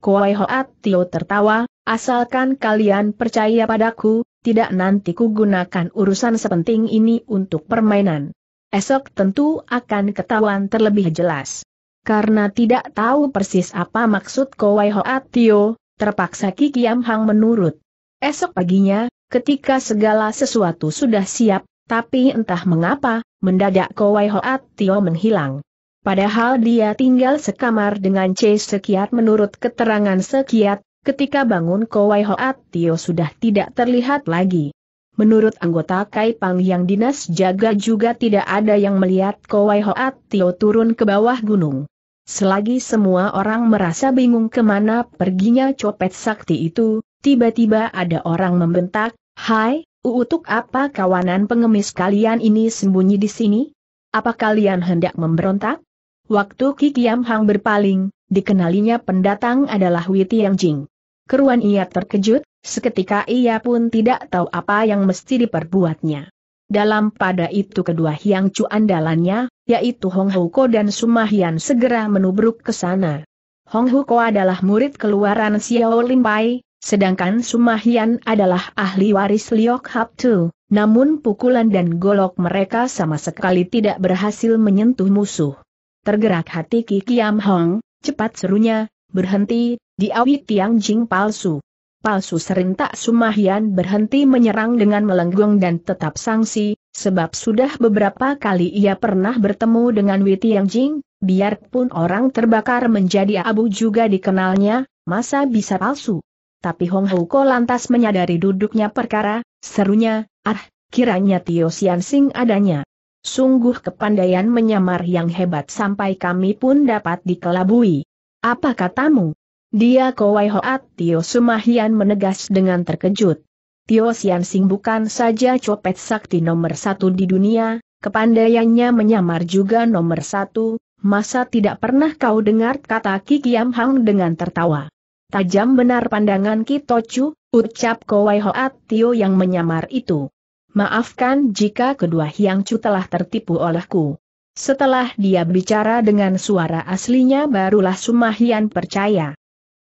Koi Hoat Tio tertawa, asalkan kalian percaya padaku, tidak nanti ku gunakan urusan sepenting ini untuk permainan. Esok tentu akan ketahuan terlebih jelas. Karena tidak tahu persis apa maksud Kowai Hoat Tio, terpaksa Ki Hang menurut. Esok paginya, ketika segala sesuatu sudah siap, tapi entah mengapa, mendadak Kowai Hoat Tio menghilang. Padahal dia tinggal sekamar dengan C. Sekiat menurut keterangan Sekiat, ketika bangun Kowai Hoat Tio sudah tidak terlihat lagi. Menurut anggota Kai Pang yang dinas jaga juga tidak ada yang melihat Kowai Hoat Tio turun ke bawah gunung. Selagi semua orang merasa bingung kemana perginya copet sakti itu, tiba-tiba ada orang membentak, Hai, untuk apa kawanan pengemis kalian ini sembunyi di sini? Apa kalian hendak memberontak? Waktu Ki Kiam Hang berpaling, dikenalinya pendatang adalah Witi Yang Jing. Keruan ia terkejut, seketika ia pun tidak tahu apa yang mesti diperbuatnya. Dalam pada itu kedua Hyang Chu andalannya, yaitu Hong Huko dan Sumahian segera menubruk ke sana. Hong Huko adalah murid keluaran Xiao Limpai, Sedangkan Sumahian adalah ahli waris Liok Hap Tu, namun pukulan dan golok mereka sama sekali tidak berhasil menyentuh musuh. Tergerak hati Ki Kiam Hong, cepat serunya, berhenti, diawi tiang jing palsu. Palsu serintak Sumahian berhenti menyerang dengan melenggong dan tetap sangsi, sebab sudah beberapa kali ia pernah bertemu dengan Tiang Jing, biarpun orang terbakar menjadi abu juga dikenalnya, masa bisa palsu. Tapi Hong Huko lantas menyadari duduknya perkara, serunya, ah, kiranya Tio Sian Sing adanya. Sungguh kepandaian menyamar yang hebat sampai kami pun dapat dikelabui. Apa katamu? Dia Kowai Hoat Tio Sumahian menegas dengan terkejut. Tio Sian Sing bukan saja copet sakti nomor satu di dunia, kepandaiannya menyamar juga nomor satu, masa tidak pernah kau dengar kata Kikiam Hang dengan tertawa. Tajam benar pandangan Kitochu, ucap Kowai Hoat Tio yang menyamar itu. Maafkan jika kedua Hiang Chu telah tertipu olehku. Setelah dia bicara dengan suara aslinya barulah Sumahian percaya.